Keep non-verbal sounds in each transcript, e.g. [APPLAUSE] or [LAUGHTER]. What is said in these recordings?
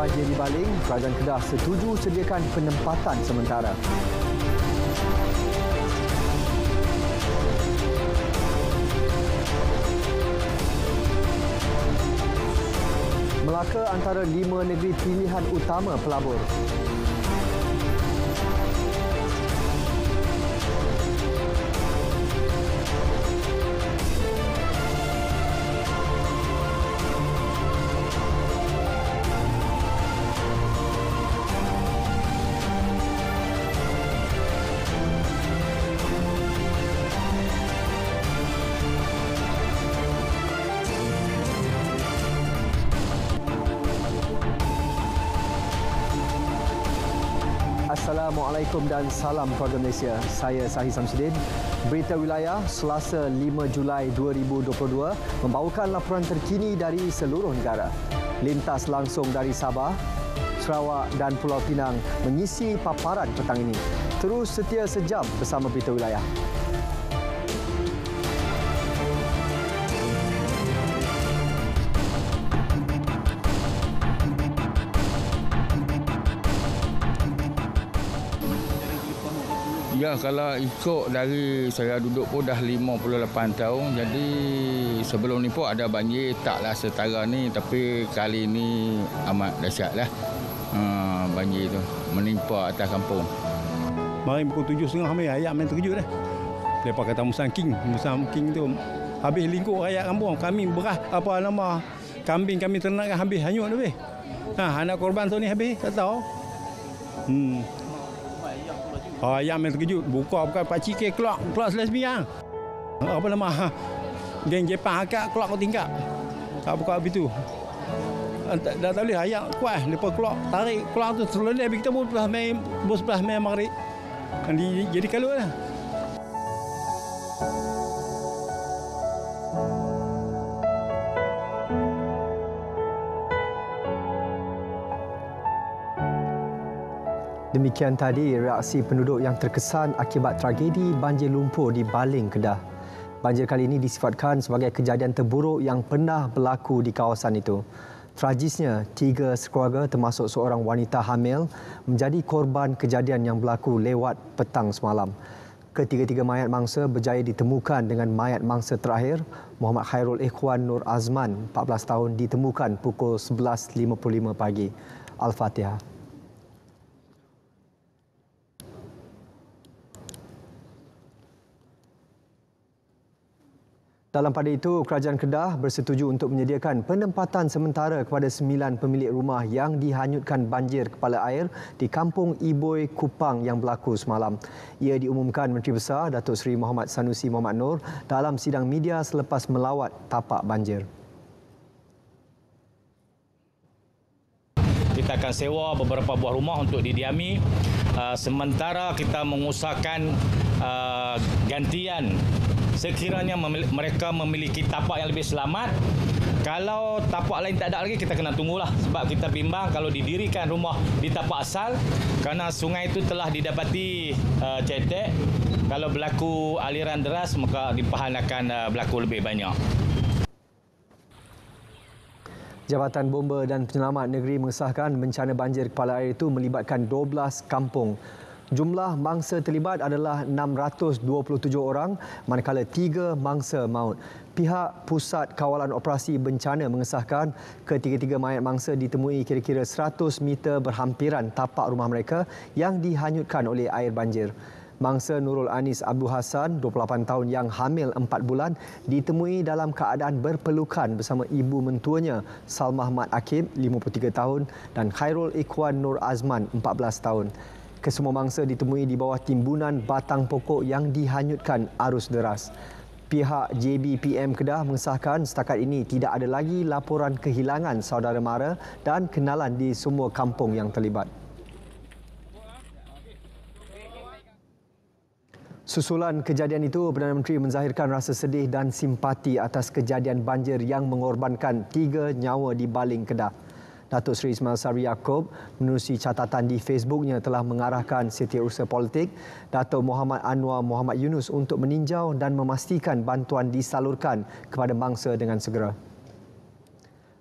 banjir di Baling, Kerajaan Kedah setuju sediakan penempatan sementara. Melaka antara lima negeri pilihan utama pelabur. Assalamualaikum dan salam keluarga Malaysia. Saya Sahih Samsudin. Berita Wilayah Selasa 5 Julai 2022 membawakan laporan terkini dari seluruh negara. Lintas langsung dari Sabah, Sarawak dan Pulau Pinang mengisi paparan petang ini. Terus setia sejam bersama Berita Wilayah. Ya kalau ikut dari saya duduk pun dah 58 tahun jadi sebelum ni pun ada banjir taklah setara ni tapi kali ni amat dahsyatlah lah ha, banjir tu menimpa atas kampung. Mari pukul tujuh setengah ambil ayam main terkejut dah. Lepas kata Musan King, Musan King tu habis lingkup rakyat kampung. Kami berah apa nama kambing kami ternak habis hanyut lebih. Ha, anak korban tu ni habis tak tahu. Hmm, ayam ayam yang terkejut. Buka bukan Pak Cik keluar, keluar selesmi ah. Apa nama? Ah, geng Jepang akak ah, keluar kau tinggal. Tak ah, buka habis tu. Tak, dah tak boleh ayam kuat lepas keluar tarik keluar tu selalu dia kita pun sebelah main bos sebelah main mari. Kan jadi kalau lah. Demikian tadi reaksi penduduk yang terkesan akibat tragedi banjir lumpur di Baling, Kedah. Banjir kali ini disifatkan sebagai kejadian terburuk yang pernah berlaku di kawasan itu. Tragisnya, tiga sekeluarga termasuk seorang wanita hamil menjadi korban kejadian yang berlaku lewat petang semalam. Ketiga-tiga mayat mangsa berjaya ditemukan dengan mayat mangsa terakhir, Muhammad Khairul Ikhwan Nur Azman, 14 tahun, ditemukan pukul 11.55 pagi. Al-Fatihah. Dalam pada itu, Kerajaan Kedah bersetuju untuk menyediakan penempatan sementara kepada sembilan pemilik rumah yang dihanyutkan banjir kepala air di Kampung Iboy, Kupang yang berlaku semalam. Ia diumumkan Menteri Besar Datuk Seri Muhammad Sanusi Muhammad Nur dalam sidang media selepas melawat tapak banjir. Kita akan sewa beberapa buah rumah untuk didiami. Ah, sementara kita mengusahakan ah, gantian sekiranya mem- mereka memiliki tapak yang lebih selamat kalau tapak lain tak ada lagi kita kena tunggulah sebab kita bimbang kalau didirikan rumah di tapak asal kerana sungai itu telah didapati uh, cetek kalau berlaku aliran deras maka dipahan akan uh, eh, berlaku lebih banyak Jabatan Bomba dan Penyelamat Negeri mengesahkan bencana banjir kepala air itu melibatkan 12 kampung. Jumlah mangsa terlibat adalah 627 orang manakala 3 mangsa maut. Pihak Pusat Kawalan Operasi Bencana mengesahkan ketiga-tiga mayat mangsa ditemui kira-kira 100 meter berhampiran tapak rumah mereka yang dihanyutkan oleh air banjir. Mangsa Nurul Anis Abdul Hassan 28 tahun yang hamil 4 bulan, ditemui dalam keadaan berpelukan bersama ibu mentuanya, Salmah Mat Akib, 53 tahun dan Khairul Ikhwan Nur Azman, 14 tahun kesemua mangsa ditemui di bawah timbunan batang pokok yang dihanyutkan arus deras. Pihak JBPM Kedah mengesahkan setakat ini tidak ada lagi laporan kehilangan saudara mara dan kenalan di semua kampung yang terlibat. Susulan kejadian itu, Perdana Menteri menzahirkan rasa sedih dan simpati atas kejadian banjir yang mengorbankan tiga nyawa di Baling Kedah. Datuk Seri Ismail Sari Yaakob menerusi catatan di Facebooknya telah mengarahkan setiausaha politik Datuk Muhammad Anwar Muhammad Yunus untuk meninjau dan memastikan bantuan disalurkan kepada mangsa dengan segera.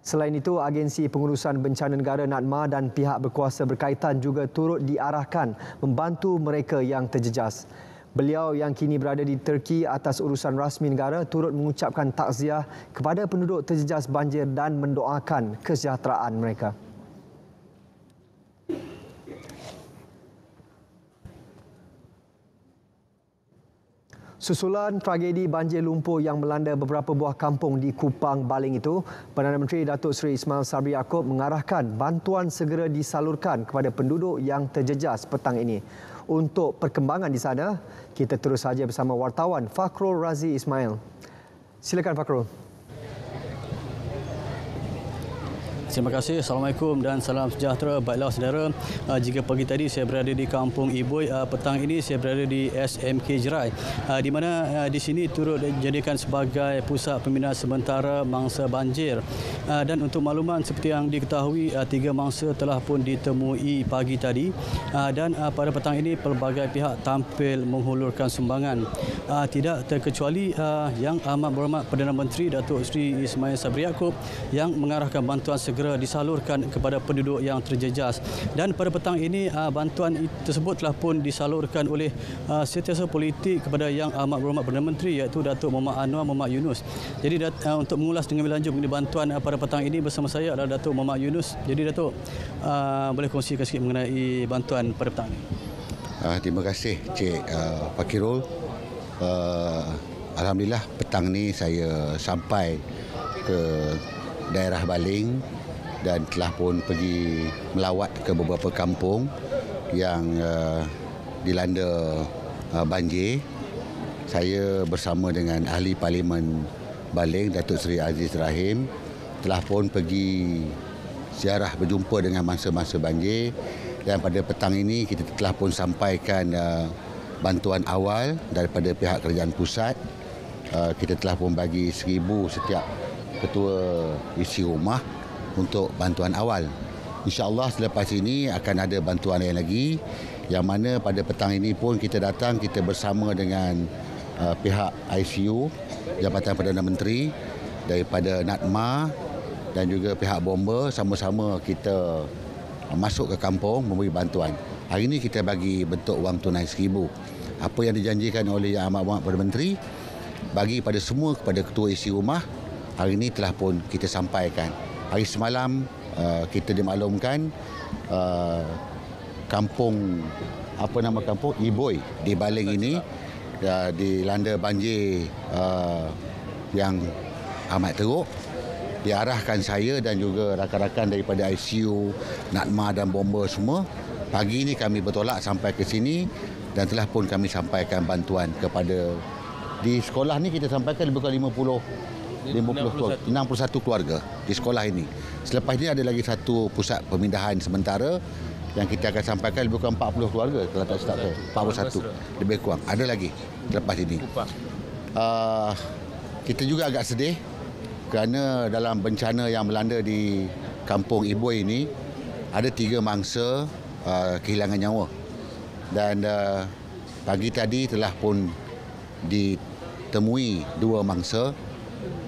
Selain itu, Agensi Pengurusan Bencana Negara NADMA dan pihak berkuasa berkaitan juga turut diarahkan membantu mereka yang terjejas. Beliau yang kini berada di Turki atas urusan rasmi negara turut mengucapkan takziah kepada penduduk terjejas banjir dan mendoakan kesejahteraan mereka. Susulan tragedi banjir lumpur yang melanda beberapa buah kampung di Kupang Baling itu, Perdana Menteri Datuk Seri Ismail Sabri Yaakob mengarahkan bantuan segera disalurkan kepada penduduk yang terjejas petang ini untuk perkembangan di sana. Kita terus saja bersama wartawan Fakrul Razi Ismail. Silakan Fakrul. Terima kasih. Assalamualaikum dan salam sejahtera. Baiklah saudara, ah, jika pagi tadi saya berada di Kampung Iboi, ah, petang ini saya berada di SMK Jerai. Ah, di mana di sini turut dijadikan sebagai pusat pembinaan sementara mangsa banjir. Dan untuk makluman seperti yang diketahui, tiga mangsa telah pun ditemui pagi tadi. Dan pada petang ini pelbagai pihak tampil menghulurkan sumbangan. Tidak terkecuali yang amat berhormat Perdana Menteri Datuk Seri Ismail Sabri Yaakob yang mengarahkan bantuan segera segera disalurkan kepada penduduk yang terjejas. Dan pada petang ini ah, bantuan tersebut telah pun disalurkan oleh ah, setiausaha politik kepada yang amat ah, berhormat Perdana Menteri iaitu Datuk Muhammad Anwar Muhammad Yunus. Jadi untuk mengulas dengan lanjut mengenai bantuan pada petang ini bersama saya adalah Datuk Muhammad Yunus. Jadi Datuk boleh kongsikan sikit mengenai bantuan pada petang ini. Terima kasih Cik Pakirul. Alhamdulillah petang ni saya sampai ke daerah Baling dan telah pun pergi melawat ke beberapa kampung yang uh, dilanda uh, banjir. Saya bersama dengan ahli parlimen Baling Datuk Seri Aziz Rahim telah pun pergi ziarah berjumpa dengan mangsa-mangsa banjir dan pada petang ini kita telah pun sampaikan uh, bantuan awal daripada pihak kerajaan pusat. Uh, kita telah pun bagi seribu setiap ketua isi rumah untuk bantuan awal. InsyaAllah selepas ini akan ada bantuan lain lagi yang mana pada petang ini pun kita datang kita bersama dengan uh, pihak ICU Jabatan Perdana Menteri daripada NADMA dan juga pihak bomba sama-sama kita uh, masuk ke kampung memberi bantuan. Hari ini kita bagi bentuk wang tunai RM1,000. Apa yang dijanjikan oleh Yang Amat Wang Perdana Menteri bagi pada semua kepada ketua isi rumah hari ini telah pun kita sampaikan hari semalam uh, kita dimaklumkan uh, kampung apa nama kampung Iboy di Baling ini uh, ya, dilanda banjir uh, yang amat teruk diarahkan saya dan juga rakan-rakan daripada ICU, Nakma dan bomba semua. Pagi ini kami bertolak sampai ke sini dan telah pun kami sampaikan bantuan kepada di sekolah ni kita sampaikan lebih kurang 51, 61 keluarga di sekolah ini. Selepas ini ada lagi satu pusat pemindahan sementara yang kita akan sampaikan lebih kurang 40 keluarga kalau tak silap saya. 41 lebih kurang. Ada lagi selepas ini. Uh, kita juga agak sedih kerana dalam bencana yang melanda di kampung Iboi ini ada tiga mangsa uh, kehilangan nyawa dan uh, pagi tadi telah pun ditemui dua mangsa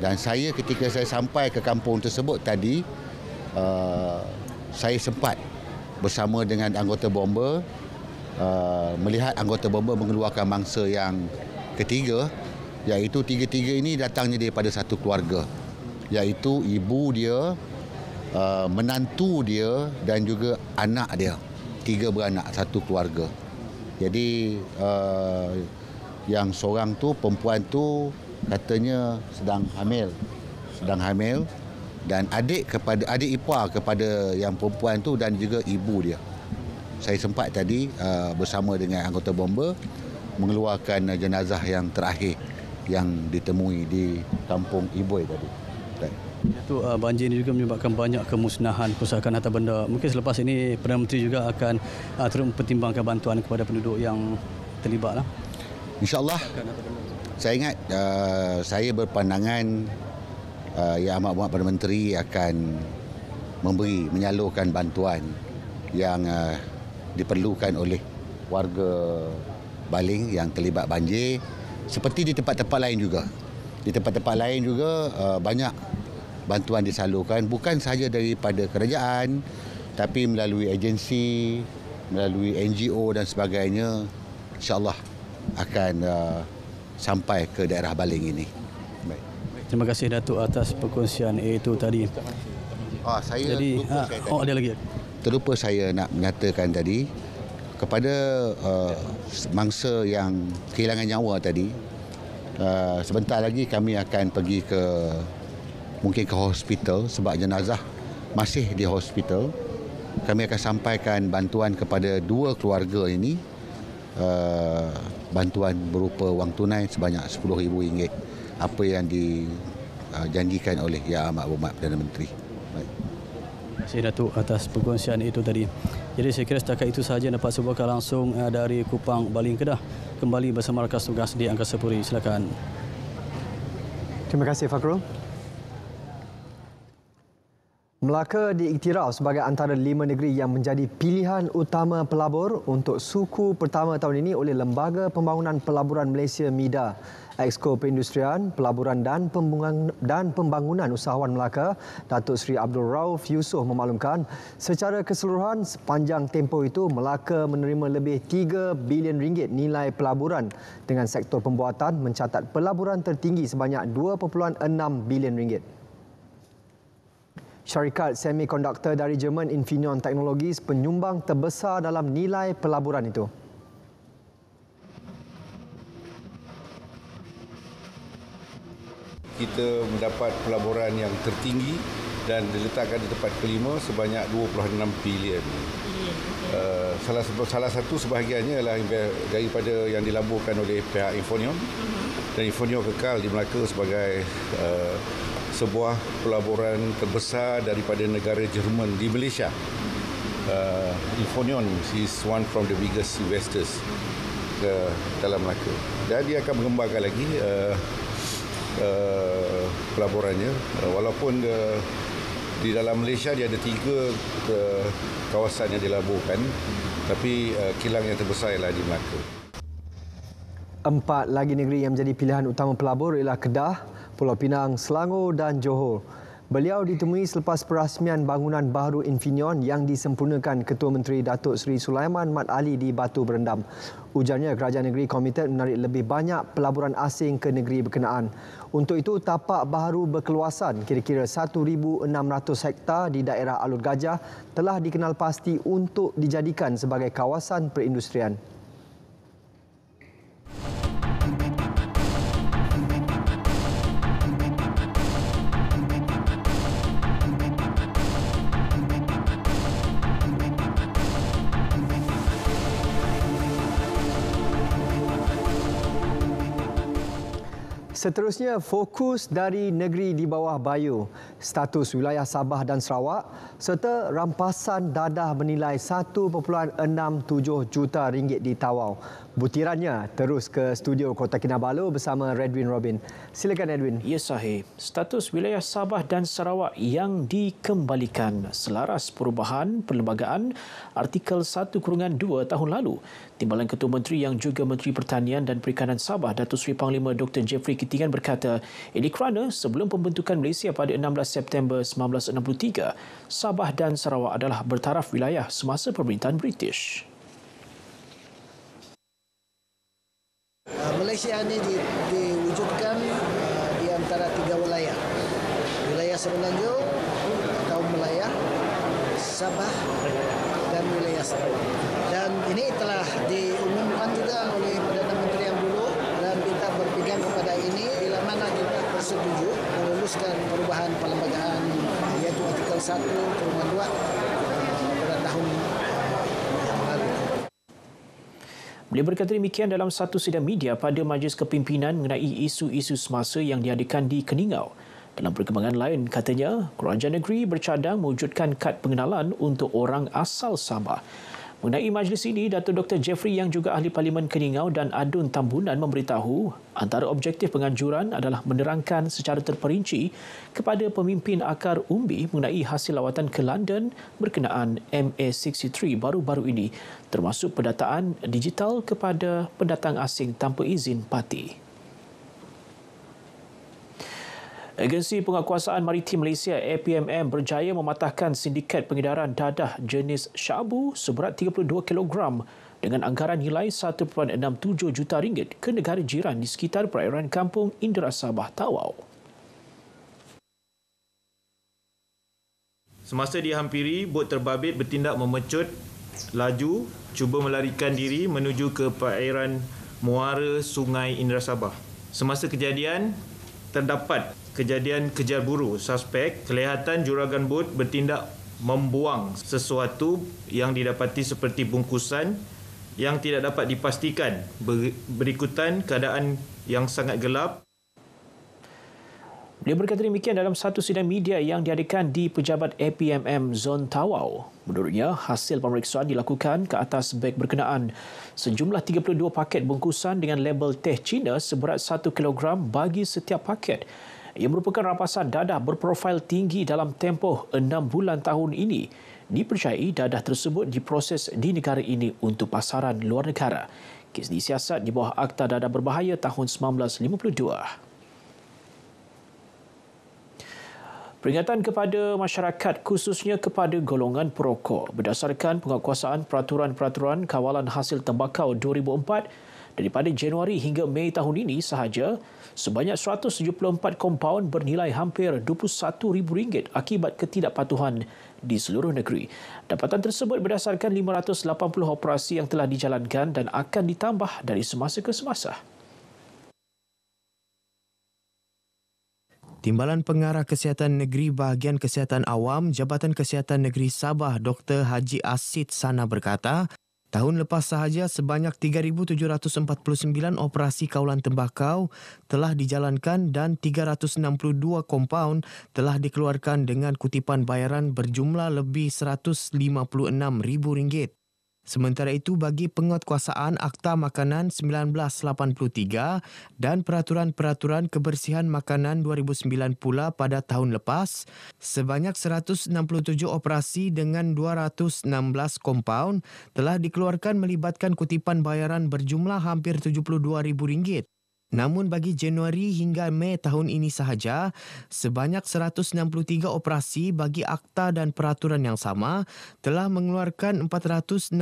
dan saya ketika saya sampai ke kampung tersebut tadi, uh, saya sempat bersama dengan anggota bomba uh, melihat anggota bomba mengeluarkan mangsa yang ketiga, iaitu tiga-tiga ini datangnya daripada satu keluarga, iaitu ibu dia, uh, menantu dia dan juga anak dia, tiga beranak satu keluarga. Jadi uh, yang seorang tu perempuan tu katanya sedang hamil sedang hamil dan adik kepada adik ipar kepada yang perempuan tu dan juga ibu dia saya sempat tadi uh, bersama dengan anggota bomba mengeluarkan uh, jenazah yang terakhir yang ditemui di kampung Iboi tadi. Itu uh, banjir ini juga menyebabkan banyak kemusnahan kerusakan atau benda. Mungkin selepas ini Perdana Menteri juga akan uh, terus mempertimbangkan bantuan kepada penduduk yang terlibat. Lah. InsyaAllah saya ingat uh, saya berpandangan uh, yang amat muat Perdana Menteri akan memberi menyalurkan bantuan yang uh, diperlukan oleh warga Baling yang terlibat banjir seperti di tempat-tempat lain juga. Di tempat-tempat lain juga uh, banyak bantuan disalurkan bukan sahaja daripada kerajaan tapi melalui agensi, melalui NGO dan sebagainya. InsyaAllah akan uh, sampai ke daerah Baling ini. Baik. Terima kasih Datuk atas perkongsian itu tadi. Ah, saya Jadi, ah, Oh, ada lagi. Terlupa saya nak menyatakan tadi kepada uh, mangsa yang kehilangan nyawa tadi. Uh, sebentar lagi kami akan pergi ke mungkin ke hospital sebab jenazah masih di hospital. Kami akan sampaikan bantuan kepada dua keluarga ini. Uh, bantuan berupa wang tunai sebanyak RM10,000 apa yang dijanjikan uh, oleh Yang Amat Berhormat Perdana Menteri. Baik. Terima kasih Datuk atas perkongsian itu tadi. Jadi saya kira setakat itu sahaja dapat sebutkan langsung eh, dari Kupang, Baling, Kedah. Kembali bersama rakan tugas di Angkasa Puri. Silakan. Terima kasih Fakrul. Melaka diiktiraf sebagai antara lima negeri yang menjadi pilihan utama pelabur untuk suku pertama tahun ini oleh Lembaga Pembangunan Pelaburan Malaysia MIDA. Exco Perindustrian, Pelaburan dan Pembangunan, dan Pembangunan Usahawan Melaka, Datuk Seri Abdul Rauf Yusof memaklumkan, secara keseluruhan sepanjang tempoh itu, Melaka menerima lebih 3 bilion ringgit nilai pelaburan dengan sektor pembuatan mencatat pelaburan tertinggi sebanyak 2.6 bilion ringgit syarikat semikonduktor dari Jerman Infineon Technologies penyumbang terbesar dalam nilai pelaburan itu. Kita mendapat pelaburan yang tertinggi dan diletakkan di tempat kelima sebanyak 26 bilion. Eh, salah satu, salah satu sebahagiannya adalah daripada yang dilaburkan oleh pihak Infoneon mhm. dan Infoneon kekal di Melaka sebagai eh, sebuah pelaburan terbesar daripada negara Jerman di Malaysia. Uh, is one from the biggest investors ke dalam Melaka. Dan dia akan mengembangkan lagi uh, uh, pelaburannya. Uh, walaupun uh, di dalam Malaysia dia ada tiga uh, kawasan yang dilaburkan. Tapi uh, kilang yang terbesar ialah di Melaka. Empat lagi negeri yang menjadi pilihan utama pelabur ialah Kedah, Pulau Pinang, Selangor dan Johor. Beliau ditemui selepas perasmian bangunan baru Infineon yang disempurnakan Ketua Menteri Datuk Seri Sulaiman Mat Ali di Batu Berendam. Ujarnya, kerajaan negeri komited menarik lebih banyak pelaburan asing ke negeri berkenaan. Untuk itu, tapak baru berkeluasan kira-kira 1,600 hektar di daerah Alur Gajah telah dikenal pasti untuk dijadikan sebagai kawasan perindustrian. Seterusnya, fokus dari negeri di bawah bayu, status wilayah Sabah dan Sarawak serta rampasan dadah bernilai 1.67 juta ringgit di Tawau butirannya terus ke studio Kota Kinabalu bersama Redwin Robin. Silakan Edwin. Ya sahih. Status wilayah Sabah dan Sarawak yang dikembalikan selaras perubahan perlembagaan artikel 1 kurungan 2 tahun lalu. Timbalan Ketua Menteri yang juga Menteri Pertanian dan Perikanan Sabah Datuk Seri Panglima Dr. Jeffrey Kitingan berkata ini kerana sebelum pembentukan Malaysia pada 16 September 1963 Sabah dan Sarawak adalah bertaraf wilayah semasa pemerintahan British. Ah, Malaysia ini di, diwujudkan ah, di antara tiga wilayah. Wilayah Semenanjung, kaum Melaya, Sabah dan wilayah Sarawak. Dan ini telah diumumkan juga oleh Perdana Menteri yang dulu dan kita berpegang kepada ini bila mana kita bersetuju meluluskan perubahan perlembagaan yaitu artikel 1 perubahan 2 Beliau berkata demikian dalam satu sidang media pada majlis kepimpinan mengenai isu-isu semasa yang diadakan di Keningau. Dalam perkembangan lain, katanya, kerajaan negeri bercadang mewujudkan kad pengenalan untuk orang asal Sabah. Mengenai majlis ini, datuk Dr. Jeffrey yang juga Ahli Parlimen Keningau dan Adun Tambunan memberitahu antara objektif penganjuran adalah menerangkan secara terperinci kepada pemimpin akar umbi mengenai hasil lawatan ke London berkenaan MA63 baru-baru ini termasuk pendataan digital kepada pendatang asing tanpa izin parti. Agensi Penguasaan Maritim Malaysia APMM berjaya mematahkan sindiket pengedaran dadah jenis syabu seberat 32 kg dengan anggaran nilai 1.67 juta ringgit ke negara jiran di sekitar perairan kampung Indra Sabah Tawau. Semasa dihampiri, bot terbabit bertindak memecut laju cuba melarikan diri menuju ke perairan muara Sungai Indra Sabah. Semasa kejadian, terdapat kejadian kejar buru suspek kelihatan juragan bot bertindak membuang sesuatu yang didapati seperti bungkusan yang tidak dapat dipastikan berikutan keadaan yang sangat gelap. Beliau berkata demikian dalam satu sidang media yang diadakan di pejabat APMM Zon Tawau. Menurutnya, hasil pemeriksaan dilakukan ke atas beg berkenaan. Sejumlah 32 paket bungkusan dengan label teh Cina seberat 1 kilogram bagi setiap paket ia merupakan rapasan dadah berprofil tinggi dalam tempoh enam bulan tahun ini. Dipercayai dadah tersebut diproses di negara ini untuk pasaran luar negara. Kes disiasat di bawah Akta Dadah Berbahaya tahun 1952. Peringatan kepada masyarakat khususnya kepada golongan perokok berdasarkan penguatkuasaan peraturan-peraturan kawalan hasil tembakau 2004 daripada Januari hingga Mei tahun ini sahaja sebanyak 174 kompaun bernilai hampir rm ringgit akibat ketidakpatuhan di seluruh negeri. Dapatan tersebut berdasarkan 580 operasi yang telah dijalankan dan akan ditambah dari semasa ke semasa. Timbalan Pengarah Kesihatan Negeri Bahagian Kesihatan Awam Jabatan Kesihatan Negeri Sabah Dr. Haji Asid Sana berkata, Tahun lepas sahaja sebanyak 3749 operasi kawalan tembakau telah dijalankan dan 362 kompaun telah dikeluarkan dengan kutipan bayaran berjumlah lebih RM156,000. Sementara itu bagi penguatkuasaan Akta Makanan 1983 dan Peraturan-Peraturan Kebersihan Makanan 2009 pula pada tahun lepas, sebanyak 167 operasi dengan 216 kompaun telah dikeluarkan melibatkan kutipan bayaran berjumlah hampir RM72,000. Namun bagi Januari hingga Mei tahun ini sahaja, sebanyak 163 operasi bagi akta dan peraturan yang sama telah mengeluarkan 464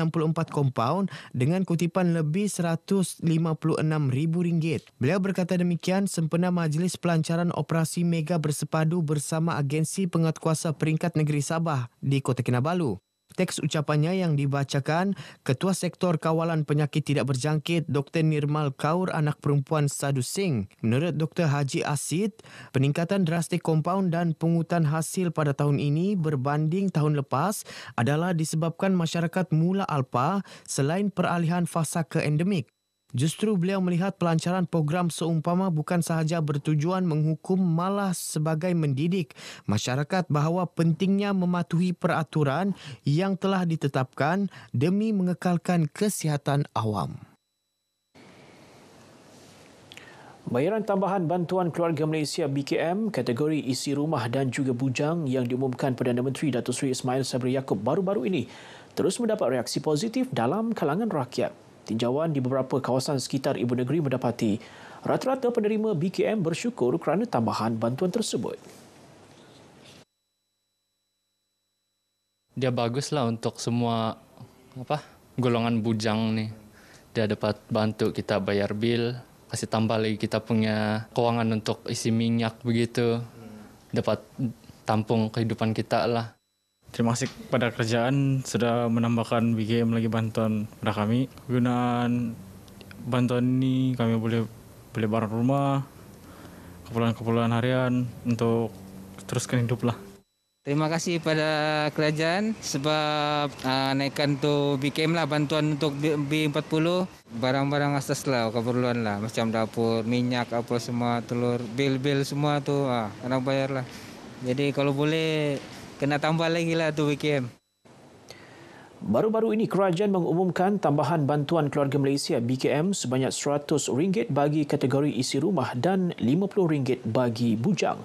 kompaun dengan kutipan lebih RM156,000. Beliau berkata demikian sempena Majlis Pelancaran Operasi Mega bersepadu bersama Agensi Penguatkuasa Peringkat Negeri Sabah di Kota Kinabalu teks ucapannya yang dibacakan Ketua Sektor Kawalan Penyakit Tidak Berjangkit Dr. Nirmal Kaur anak perempuan Sadu Singh. Menurut Dr. Haji Asid, peningkatan drastik kompaun dan pungutan hasil pada tahun ini berbanding tahun lepas adalah disebabkan masyarakat mula alpa selain peralihan fasa ke endemik. Justru beliau melihat pelancaran program seumpama bukan sahaja bertujuan menghukum malah sebagai mendidik masyarakat bahawa pentingnya mematuhi peraturan yang telah ditetapkan demi mengekalkan kesihatan awam. Bayaran tambahan bantuan keluarga Malaysia BKM kategori isi rumah dan juga bujang yang diumumkan Perdana Menteri Datuk Seri Ismail Sabri Yaakob baru-baru ini terus mendapat reaksi positif dalam kalangan rakyat. Tinjauan di beberapa kawasan sekitar Ibu Negeri mendapati rata-rata penerima BKM bersyukur kerana tambahan bantuan tersebut. Dia baguslah untuk semua apa golongan bujang ni. Dia dapat bantu kita bayar bil, kasih tambah lagi kita punya kewangan untuk isi minyak begitu. Dapat tampung kehidupan kita lah. Terima kasih kepada kerjaan sudah menambahkan BGM lagi bantuan pada kami. Gunaan bantuan ini kami boleh beli barang rumah, keperluan-keperluan harian untuk teruskan hidup lah. Terima kasih pada kerajaan sebab uh, naikkan tu BKM lah bantuan untuk B- B40 barang-barang asas lah keperluan lah macam dapur minyak apa semua telur bil-bil semua tu ah nak bayar lah jadi kalau boleh kena tambah lagi lah tu BKM. Baru-baru ini kerajaan mengumumkan tambahan bantuan keluarga Malaysia BKM sebanyak RM100 bagi kategori isi rumah dan RM50 bagi bujang.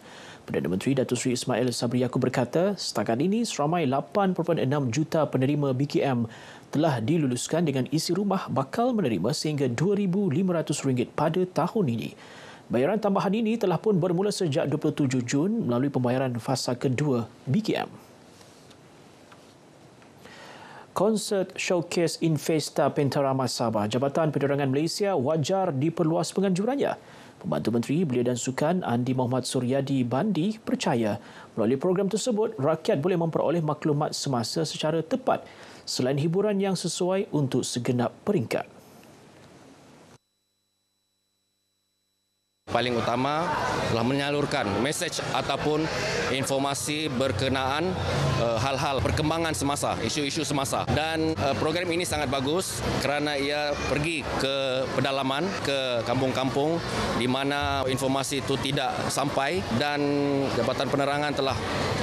Perdana Menteri Datuk Seri Ismail Sabri Yaakob berkata, setakat ini seramai 8.6 juta penerima BKM telah diluluskan dengan isi rumah bakal menerima sehingga RM2,500 pada tahun ini. Bayaran tambahan ini telah pun bermula sejak 27 Jun melalui pembayaran fasa kedua BKM. Konsert Showcase Investa Pentarama Sabah, Jabatan Penerangan Malaysia wajar diperluas penganjurannya. Pembantu Menteri Belia dan Sukan Andi Mohamad Suryadi Bandi percaya melalui program tersebut, rakyat boleh memperoleh maklumat semasa secara tepat selain hiburan yang sesuai untuk segenap peringkat. paling utama telah menyalurkan message ataupun informasi berkenaan eh, hal-hal perkembangan semasa, isu-isu semasa. Dan eh, program ini sangat bagus kerana ia pergi ke pedalaman, ke kampung-kampung di mana informasi itu tidak sampai dan Jabatan Penerangan telah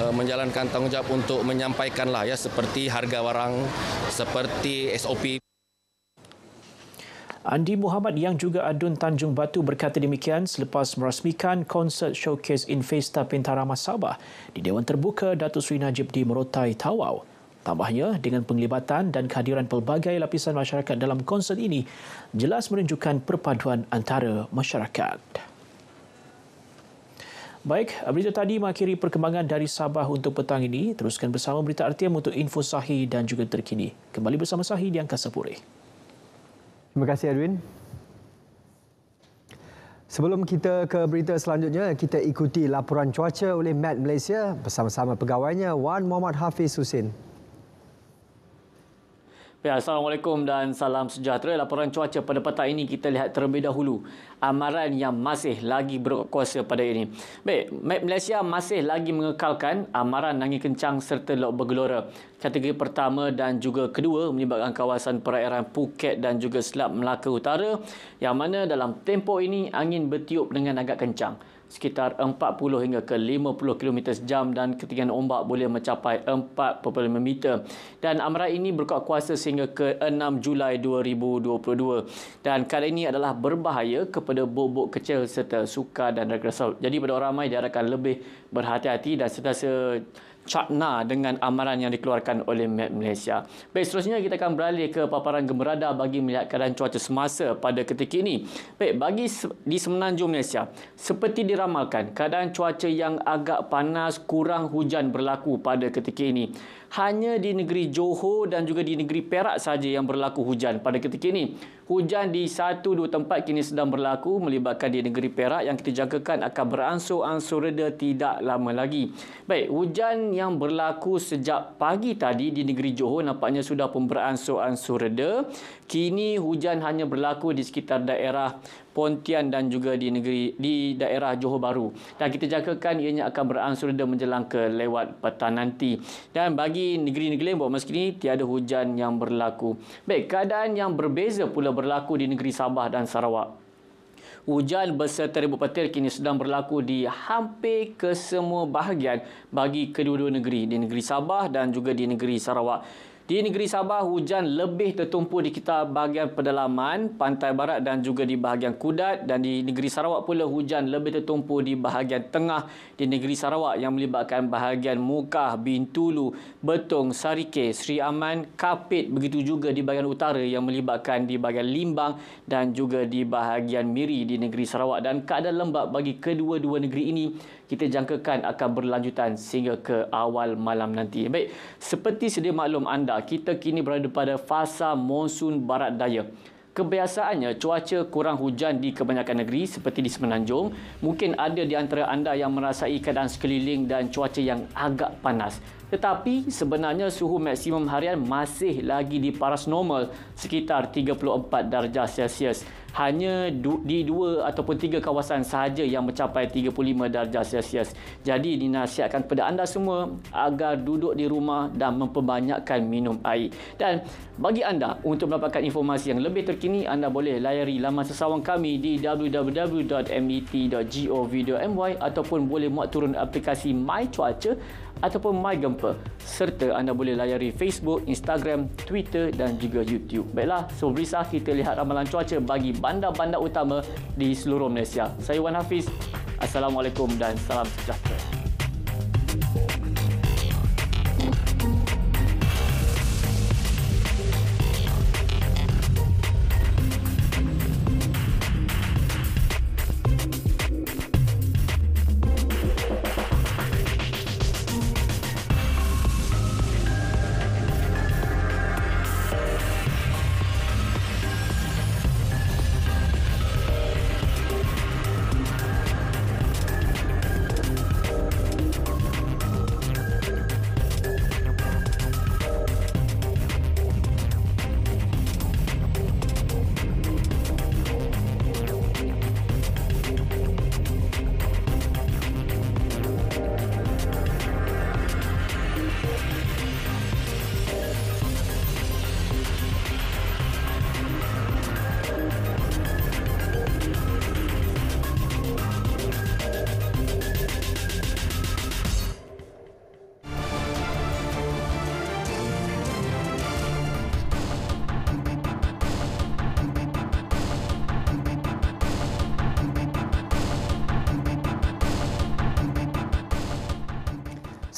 eh, menjalankan tanggungjawab untuk menyampaikanlah ya seperti harga warang, seperti SOP. Andi Muhammad yang juga adun Tanjung Batu berkata demikian selepas merasmikan konsert showcase Infesta Pintarama Sabah di Dewan Terbuka Datu Seri Najib di Merotai, Tawau. Tambahnya, dengan penglibatan dan kehadiran pelbagai lapisan masyarakat dalam konsert ini jelas menunjukkan perpaduan antara masyarakat. Baik, berita tadi mengakhiri perkembangan dari Sabah untuk petang ini. Teruskan bersama berita RTM untuk info sahih dan juga terkini. Kembali bersama sahih di Angkasa Pura. Terima kasih Edwin. Sebelum kita ke berita selanjutnya, kita ikuti laporan cuaca oleh Met Malaysia bersama-sama pegawainya Wan Muhammad Hafiz Husin. Ya, Assalamualaikum dan salam sejahtera. Laporan cuaca pada petang ini kita lihat terlebih dahulu amaran yang masih lagi berkuasa pada ini. Baik, Map Malaysia masih lagi mengekalkan amaran angin kencang serta laut bergelora. Kategori pertama dan juga kedua menyebabkan kawasan perairan Phuket dan juga Selat Melaka Utara yang mana dalam tempoh ini angin bertiup dengan agak kencang sekitar 40 hingga ke 50 km sejam dan ketinggian ombak boleh mencapai 4.5 meter. Dan amaran ini berkuat kuasa sehingga ke 6 Julai 2022. Dan kali ini adalah berbahaya kepada bobok kecil serta suka dan rekreasi. Jadi pada orang ramai diharapkan lebih berhati-hati dan sentiasa cakna dengan amaran yang dikeluarkan oleh Met Malaysia. Baik, seterusnya kita akan beralih ke paparan gemerada bagi melihat keadaan cuaca semasa pada ketika ini. Baik, bagi di semenanjung Malaysia, seperti diramalkan, keadaan cuaca yang agak panas, kurang hujan berlaku pada ketika ini. Hanya di negeri Johor dan juga di negeri Perak saja yang berlaku hujan pada ketika ini hujan di satu dua tempat kini sedang berlaku melibatkan di negeri Perak yang kita jangkakan akan beransur-ansur reda tidak lama lagi. Baik, hujan yang berlaku sejak pagi tadi di negeri Johor nampaknya sudah pun beransur-ansur reda. Kini hujan hanya berlaku di sekitar daerah Pontian dan juga di negeri di daerah Johor Bahru. Dan kita jangkakan ianya akan beransur reda menjelang ke lewat petang nanti. Dan bagi negeri-negeri yang buat masa ini, tiada hujan yang berlaku. Baik, keadaan yang berbeza pula berlaku di negeri Sabah dan Sarawak. Hujan beserta ribut petir kini sedang berlaku di hampir kesemua bahagian bagi kedua-dua negeri di negeri Sabah dan juga di negeri Sarawak. Di negeri Sabah, hujan lebih tertumpu di kita bahagian pedalaman, pantai barat dan juga di bahagian Kudat. Dan di negeri Sarawak pula, hujan lebih tertumpu di bahagian tengah di negeri Sarawak yang melibatkan bahagian Mukah, Bintulu, Betong, Sarike, Sri Aman, Kapit. Begitu juga di bahagian utara yang melibatkan di bahagian Limbang dan juga di bahagian Miri di negeri Sarawak. Dan keadaan lembab bagi kedua-dua negeri ini kita jangkakan akan berlanjutan sehingga ke awal malam nanti. Baik, seperti sedia maklum anda, kita kini berada pada fasa monsun barat daya. Kebiasaannya cuaca kurang hujan di kebanyakan negeri seperti di Semenanjung. Mungkin ada di antara anda yang merasai keadaan sekeliling dan cuaca yang agak panas. Tetapi sebenarnya suhu maksimum harian masih lagi di paras normal sekitar 34 darjah Celsius hanya di dua ataupun tiga kawasan sahaja yang mencapai 35 darjah Celsius. Jadi dinasihatkan kepada anda semua agar duduk di rumah dan memperbanyakkan minum air. Dan bagi anda untuk mendapatkan informasi yang lebih terkini anda boleh layari laman sesawang kami di www.met.gov.my ataupun boleh muat turun aplikasi My Cuaca ataupun MyGempa serta anda boleh layari Facebook, Instagram, Twitter dan juga YouTube. Baiklah, so Brisa kita lihat ramalan cuaca bagi bandar-bandar utama di seluruh Malaysia. Saya Wan Hafiz, Assalamualaikum dan salam sejahtera.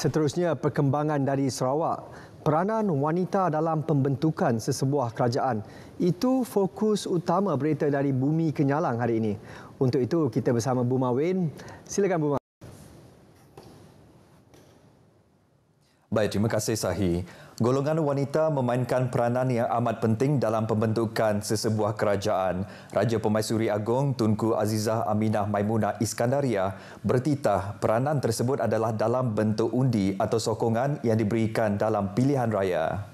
Seterusnya perkembangan dari Sarawak, peranan wanita dalam pembentukan sesebuah kerajaan. Itu fokus utama berita dari Bumi Kenyalang hari ini. Untuk itu kita bersama Buma Wen. Silakan Buma. Baik, terima kasih Sahih. Golongan wanita memainkan peranan yang amat penting dalam pembentukan sesebuah kerajaan. Raja Pemaisuri Agong Tunku Azizah Aminah Maimuna Iskandaria bertitah peranan tersebut adalah dalam bentuk undi atau sokongan yang diberikan dalam pilihan raya.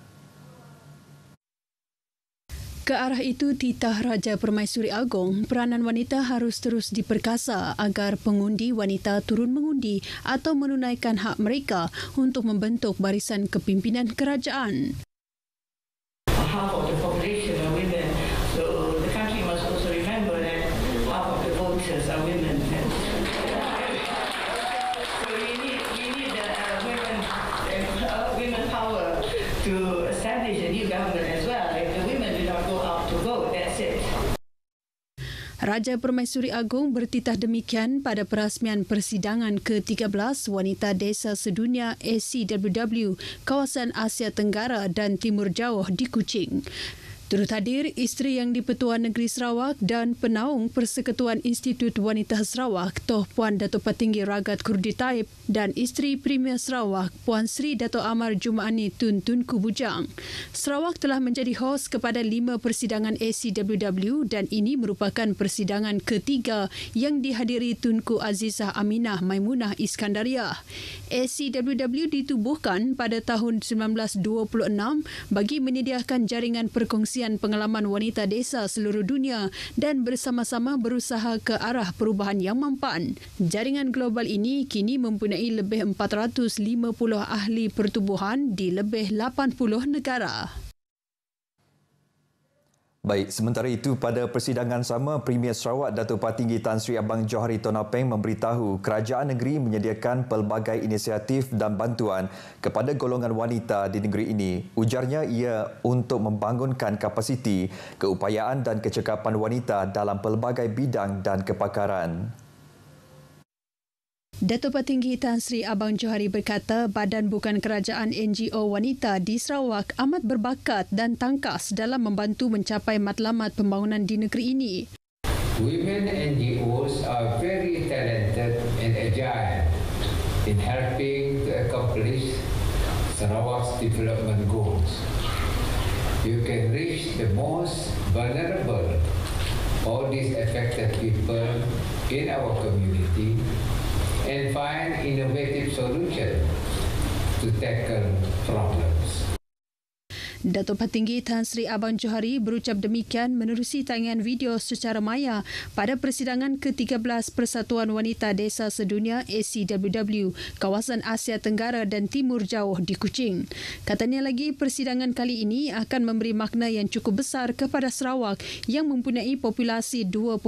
Ke arah itu, titah Raja Permaisuri Agong, peranan wanita harus terus diperkasa agar pengundi wanita turun mengundi atau menunaikan hak mereka untuk membentuk barisan kepimpinan kerajaan. Half of Raja Permaisuri Agong bertitah demikian pada perasmian persidangan ke-13 Wanita Desa Sedunia ACWW Kawasan Asia Tenggara dan Timur Jauh di Kuching. Turut hadir isteri yang di-Pertua Negeri Sarawak dan penaung Persekutuan Institut Wanita Sarawak Toh Puan Dato' Patinggi Ragat Kurdi Taib dan isteri Premier Sarawak Puan Sri Dato' Amar Jumaani Tun Tun Kubujang. Sarawak telah menjadi host kepada lima persidangan ACWW dan ini merupakan persidangan ketiga yang dihadiri Tunku Azizah Aminah Maimunah Iskandaria. ACWW ditubuhkan pada tahun 1926 bagi menyediakan jaringan perkongsian perkongsian pengalaman wanita desa seluruh dunia dan bersama-sama berusaha ke arah perubahan yang mampan. Jaringan global ini kini mempunyai lebih 450 ahli pertubuhan di lebih 80 negara. Baik, sementara itu pada persidangan sama Premier Sarawak Datuk Pahat Tan Sri Abang Johari Tonopeng memberitahu kerajaan negeri menyediakan pelbagai inisiatif dan bantuan kepada golongan wanita di negeri ini. Ujarnya ia untuk membangunkan kapasiti, keupayaan dan kecekapan wanita dalam pelbagai bidang dan kepakaran. Datuk Petinggi Tan Sri Abang Johari berkata badan bukan kerajaan NGO wanita di Sarawak amat berbakat dan tangkas dalam membantu mencapai matlamat pembangunan di negeri ini. Women NGOs are very talented and agile in helping to accomplish Sarawak's development goals. You can reach the most vulnerable all these affected people in our community and find innovative solutions to tackle problems. Datuk Petinggi Tan Sri Abang Johari berucap demikian menerusi tayangan video secara maya pada persidangan ke-13 Persatuan Wanita Desa Sedunia ACWW kawasan Asia Tenggara dan Timur Jauh di Kuching. Katanya lagi persidangan kali ini akan memberi makna yang cukup besar kepada Sarawak yang mempunyai populasi 2.6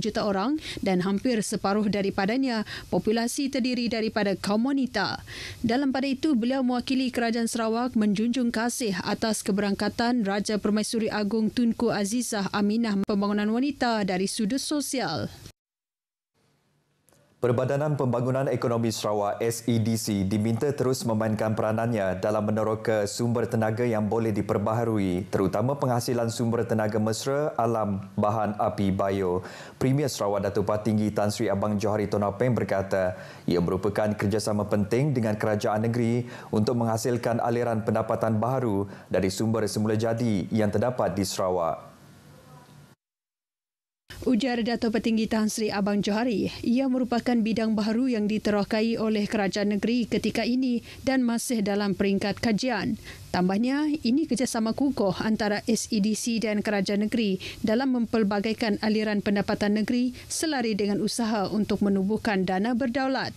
juta orang dan hampir separuh daripadanya populasi terdiri daripada kaum wanita. Dalam pada itu beliau mewakili Kerajaan Sarawak menjunjung kasih atas keberangkatan Raja Permaisuri Agong Tunku Azizah Aminah Pembangunan Wanita dari sudut sosial. Perbadanan Pembangunan Ekonomi Sarawak SEDC diminta terus memainkan peranannya dalam meneroka sumber tenaga yang boleh diperbaharui terutama penghasilan sumber tenaga mesra alam bahan api bio. Premier Sarawak Datuk Patinggi Tan Sri Abang Johari Tun Apeng berkata ia merupakan kerjasama penting dengan kerajaan negeri untuk menghasilkan aliran pendapatan baharu dari sumber semula jadi yang terdapat di Sarawak. Ujar Datuk Petinggi Tan Sri Abang Johari, ia merupakan bidang baru yang diterokai oleh kerajaan negeri ketika ini dan masih dalam peringkat kajian. Tambahnya, ini kerjasama kukuh antara SEDC dan kerajaan negeri dalam mempelbagaikan aliran pendapatan negeri selari dengan usaha untuk menubuhkan dana berdaulat.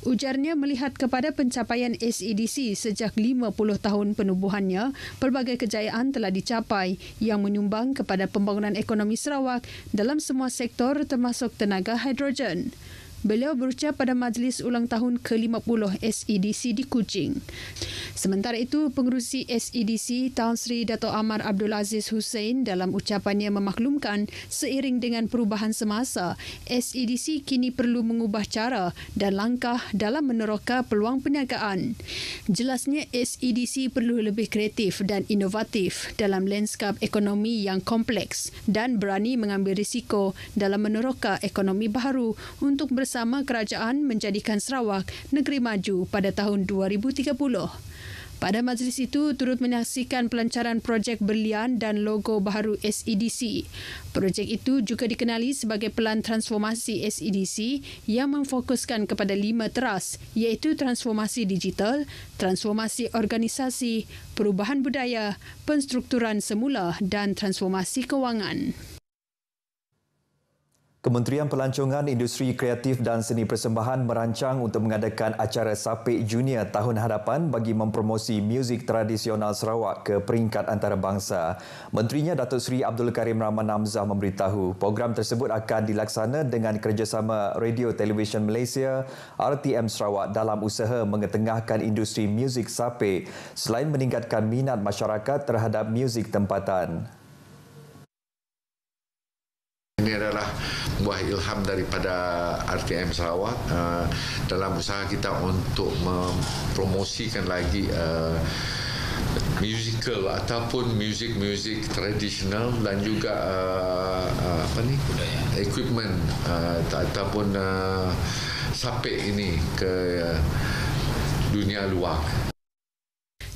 Ujarnya melihat kepada pencapaian SEDC sejak 50 tahun penubuhannya, pelbagai kejayaan telah dicapai yang menyumbang kepada pembangunan ekonomi Sarawak dalam semua sektor termasuk tenaga hidrogen. Beliau berucap pada majlis ulang tahun ke-50 SEDC di Kuching. Sementara itu, pengurusi SEDC Tan Sri Dato Amar Abdul Aziz Hussein dalam ucapannya memaklumkan seiring dengan perubahan semasa, SEDC kini perlu mengubah cara dan langkah dalam meneroka peluang perniagaan. Jelasnya SEDC perlu lebih kreatif dan inovatif dalam landscape ekonomi yang kompleks dan berani mengambil risiko dalam meneroka ekonomi baru untuk bersama bersama kerajaan menjadikan Sarawak negeri maju pada tahun 2030. Pada majlis itu turut menyaksikan pelancaran projek berlian dan logo baru SEDC. Projek itu juga dikenali sebagai pelan transformasi SEDC yang memfokuskan kepada lima teras iaitu transformasi digital, transformasi organisasi, perubahan budaya, penstrukturan semula dan transformasi kewangan. Kementerian Pelancongan Industri Kreatif dan Seni Persembahan merancang untuk mengadakan acara Sape Junior Tahun Hadapan bagi mempromosi muzik tradisional Sarawak ke peringkat antarabangsa. Menterinya Datuk Seri Abdul Karim Rahman Namzah memberitahu program tersebut akan dilaksana dengan kerjasama Radio Television Malaysia RTM Sarawak dalam usaha mengetengahkan industri muzik Sape selain meningkatkan minat masyarakat terhadap muzik tempatan. Ini adalah buah ilham daripada RTM Sarawak uh, dalam usaha kita untuk mempromosikan lagi uh, musical ataupun music-music tradisional dan juga uh, uh, apa ni budaya equipment uh, ataupun uh, sapek ini ke uh, dunia luar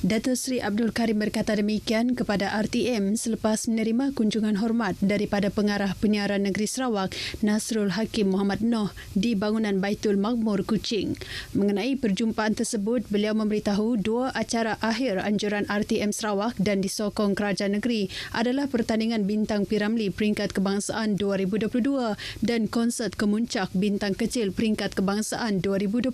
Datuk Sri Abdul Karim berkata demikian kepada RTM selepas menerima kunjungan hormat daripada Pengarah Penyiaran Negeri Sarawak Nasrul Hakim Muhammad Noh di bangunan Baitul Makmur Kuching. Mengenai perjumpaan tersebut, beliau memberitahu dua acara akhir anjuran RTM Sarawak dan disokong Kerajaan Negeri adalah pertandingan Bintang Piramli Peringkat Kebangsaan 2022 dan konsert kemuncak Bintang Kecil Peringkat Kebangsaan 2022.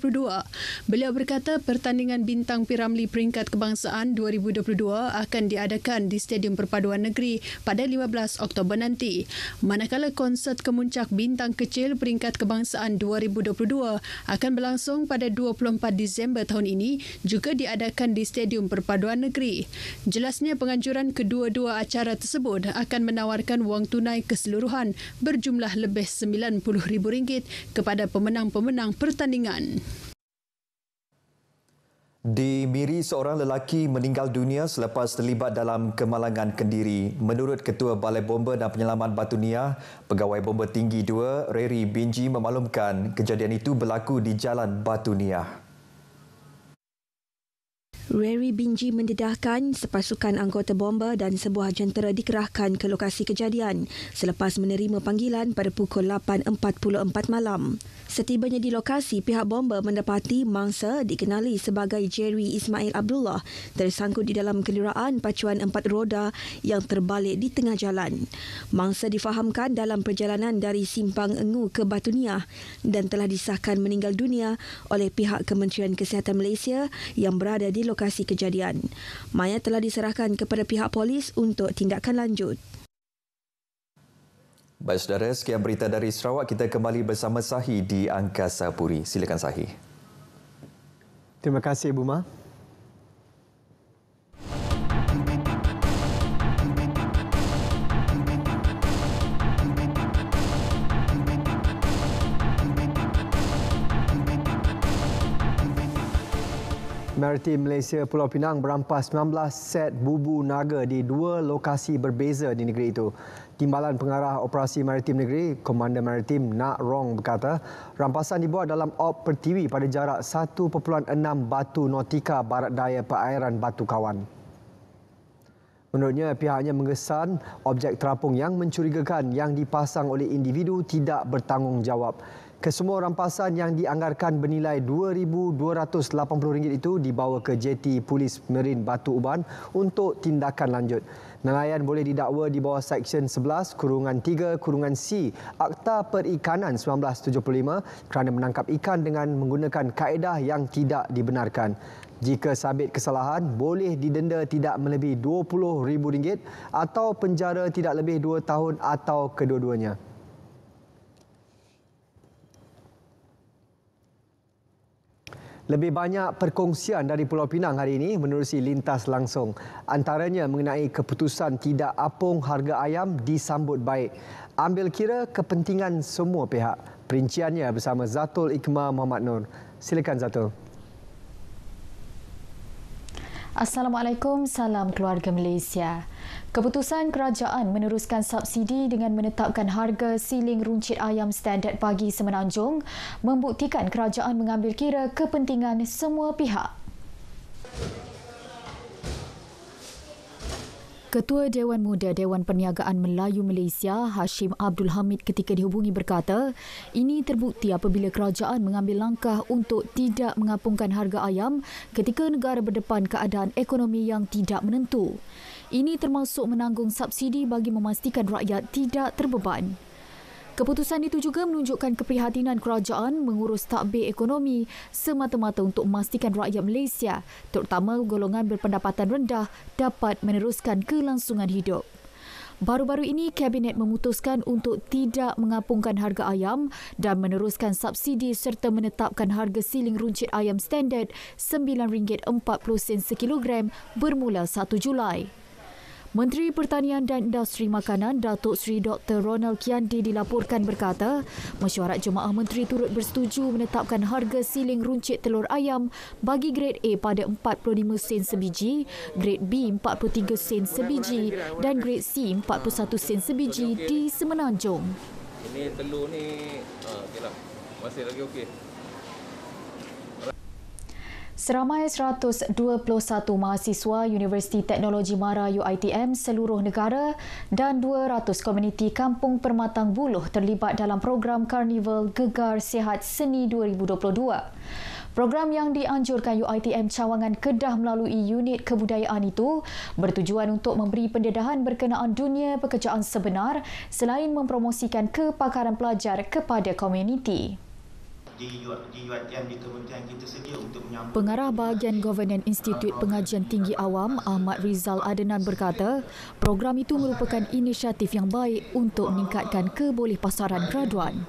Beliau berkata pertandingan Bintang Piramli Peringkat Kebangsaan kebangsaan 2022 akan diadakan di Stadium Perpaduan Negeri pada 15 Oktober nanti. Manakala konsert kemuncak bintang kecil peringkat kebangsaan 2022 akan berlangsung pada 24 Disember tahun ini juga diadakan di Stadium Perpaduan Negeri. Jelasnya penganjuran kedua-dua acara tersebut akan menawarkan wang tunai keseluruhan berjumlah lebih RM90,000 kepada pemenang-pemenang pertandingan. Di Miri, seorang lelaki meninggal dunia selepas terlibat dalam kemalangan kendiri. Menurut Ketua Balai Bomba dan Penyelaman Batu Nia, Pegawai Bomba Tinggi 2, Reri Binji memaklumkan kejadian itu berlaku di Jalan Batu Nia. Reri Binji mendedahkan sepasukan anggota bomba dan sebuah jentera dikerahkan ke lokasi kejadian selepas menerima panggilan pada pukul 8.44 malam. Setibanya di lokasi, pihak bomba mendapati mangsa dikenali sebagai Jerry Ismail Abdullah tersangkut di dalam kenderaan pacuan empat roda yang terbalik di tengah jalan. Mangsa difahamkan dalam perjalanan dari Simpang Engu ke Batunia dan telah disahkan meninggal dunia oleh pihak Kementerian Kesihatan Malaysia yang berada di lokasi kejadian. Mayat telah diserahkan kepada pihak polis untuk tindakan lanjut. Baik saudara, sekian berita dari Sarawak. Kita kembali bersama Sahi di Angkasa Puri. Silakan Sahi. Terima kasih, Buma. Maritim Malaysia Pulau Pinang berampas 19 set bubu naga di dua lokasi berbeza di negeri itu. Timbalan Pengarah Operasi Maritim Negeri, Komander Maritim Nak Rong berkata, rampasan dibuat dalam op pertiwi pada jarak 1.6 batu Notika barat daya perairan Batu Kawan. Menurutnya, pihaknya mengesan objek terapung yang mencurigakan yang dipasang oleh individu tidak bertanggungjawab. Kesemua rampasan yang dianggarkan bernilai RM2,280 itu dibawa ke JT Polis Merin Batu Uban untuk tindakan lanjut. Nelayan boleh didakwa di bawah Seksyen 11, Kurungan 3, Kurungan C, Akta Perikanan 1975 kerana menangkap ikan dengan menggunakan kaedah yang tidak dibenarkan. Jika sabit kesalahan, boleh didenda tidak melebihi RM20,000 atau penjara tidak lebih 2 tahun atau kedua-duanya. lebih banyak perkongsian dari Pulau Pinang hari ini menerusi lintas langsung. Antaranya mengenai keputusan tidak apung harga ayam disambut baik. Ambil kira kepentingan semua pihak. Perinciannya bersama Zatul Ikmah Muhammad Nur. Silakan Zatul. Assalamualaikum, salam keluarga Malaysia. Keputusan kerajaan meneruskan subsidi dengan menetapkan harga siling runcit ayam standar pagi semenanjung membuktikan kerajaan mengambil kira kepentingan semua pihak. Ketua Dewan Muda Dewan Perniagaan Melayu Malaysia Hashim Abdul Hamid ketika dihubungi berkata, ini terbukti apabila kerajaan mengambil langkah untuk tidak mengapungkan harga ayam ketika negara berdepan keadaan ekonomi yang tidak menentu. Ini termasuk menanggung subsidi bagi memastikan rakyat tidak terbeban. Keputusan itu juga menunjukkan keprihatinan kerajaan mengurus takbir ekonomi semata-mata untuk memastikan rakyat Malaysia, terutama golongan berpendapatan rendah, dapat meneruskan kelangsungan hidup. Baru-baru ini, Kabinet memutuskan untuk tidak mengapungkan harga ayam dan meneruskan subsidi serta menetapkan harga siling runcit ayam standard RM9.40 sekilogram bermula 1 Julai. Menteri Pertanian dan Industri Makanan Datuk Seri Dr. Ronald Kiandi dilaporkan berkata, mesyuarat jemaah menteri turut bersetuju menetapkan harga siling runcit telur ayam bagi grade A pada 45 sen sebiji, grade B 43 sen sebiji dan grade C 41 sen sebiji di Semenanjung. Ini telur ni, uh, ah, okay lah. masih lagi okey. Seramai 121 mahasiswa Universiti Teknologi Mara UITM seluruh negara dan 200 komuniti Kampung Permatang Buloh terlibat dalam program Karnival Gegar Sehat Seni 2022. Program yang dianjurkan UITM Cawangan Kedah melalui unit kebudayaan itu bertujuan untuk memberi pendedahan berkenaan dunia pekerjaan sebenar selain mempromosikan kepakaran pelajar kepada komuniti. Pengarah bahagian Governance Institute Pengajian Tinggi Awam Ahmad Rizal Adenan berkata, program itu merupakan inisiatif yang baik untuk meningkatkan kebolehpasaran graduan.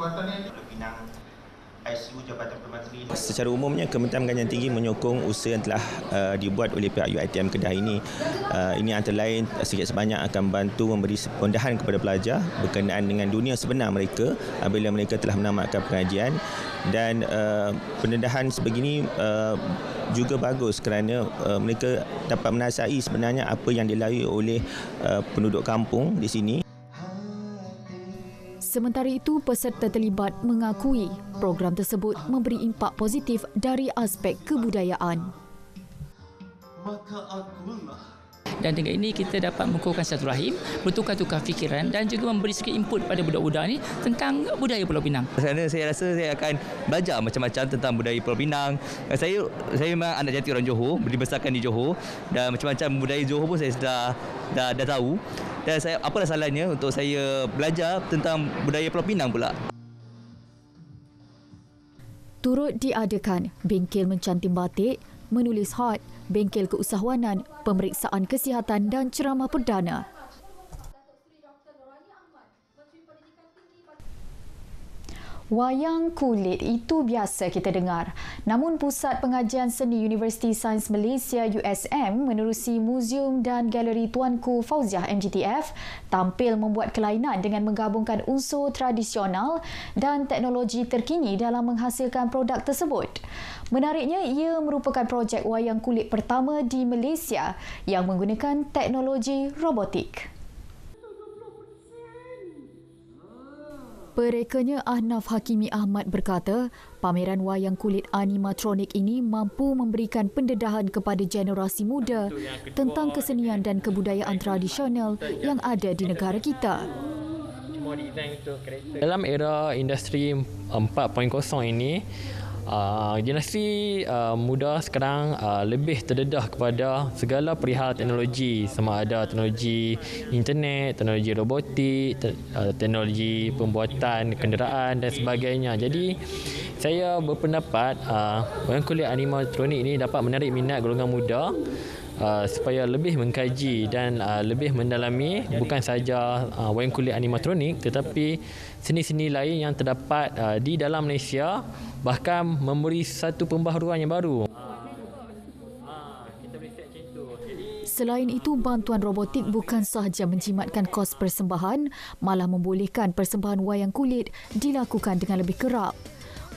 Secara umumnya Kementerian Kajian Tinggi menyokong usaha yang telah uh, dibuat oleh pihak UiTM Kedah ini. Uh, ini antara lain uh, sikit sebanyak akan bantu memberi pendahan kepada pelajar berkenaan dengan dunia sebenar mereka apabila mereka telah menamatkan pengajian dan uh, pendedahan sebegini uh, juga bagus kerana uh, mereka dapat menasai sebenarnya apa yang dilalui oleh uh, penduduk kampung di sini Sementara itu, peserta terlibat mengakui program tersebut memberi impak positif dari aspek kebudayaan. Maka akulah dan dengan ini kita dapat mengukuhkan satu rahim bertukar-tukar fikiran dan juga memberi sikit input pada budak-budak ini tentang budaya Pulau Pinang. Saya saya rasa saya akan belajar macam-macam tentang budaya Pulau Pinang. Eh, saya saya memang anak jati orang Johor, dibesarkan di Johor dan macam-macam budaya Johor pun saya sudah dah, dah tahu. Dan saya apalah salahnya untuk saya belajar tentang budaya Pulau Pinang pula. Turut diadakan bengkel mencantim batik, menulis hot bengkel keusahawanan, pemeriksaan kesihatan dan ceramah perdana. Wayang kulit itu biasa kita dengar. Namun Pusat Pengajian Seni Universiti Sains Malaysia USM menerusi Museum dan Galeri Tuanku Fauziah MGTF tampil membuat kelainan dengan menggabungkan unsur tradisional dan teknologi terkini dalam menghasilkan produk tersebut. Menariknya, ia merupakan projek wayang kulit pertama di Malaysia yang menggunakan teknologi robotik. Perekanya Ahnaf Hakimi Ahmad berkata, pameran wayang kulit animatronik ini mampu memberikan pendedahan kepada generasi muda tentang kesenian dan kebudayaan tradisional yang ada di negara kita. Dalam era industri 4.0 ini, generasi ah, uh, ah, muda sekarang uh, lebih terdedah kepada segala perihal teknologi sama ada teknologi internet, teknologi robotik, te- uh, teknologi pembuatan kenderaan dan sebagainya. Jadi saya berpendapat uh, orang kuliah animatronik ini dapat menarik minat golongan muda Uh, supaya lebih mengkaji dan uh, lebih mendalami bukan sahaja uh, wayang kulit animatronik tetapi seni-seni lain yang terdapat uh, di dalam Malaysia bahkan memberi satu pembaharuan yang baru. Selain itu, bantuan robotik bukan sahaja menjimatkan kos persembahan, malah membolehkan persembahan wayang kulit dilakukan dengan lebih kerap.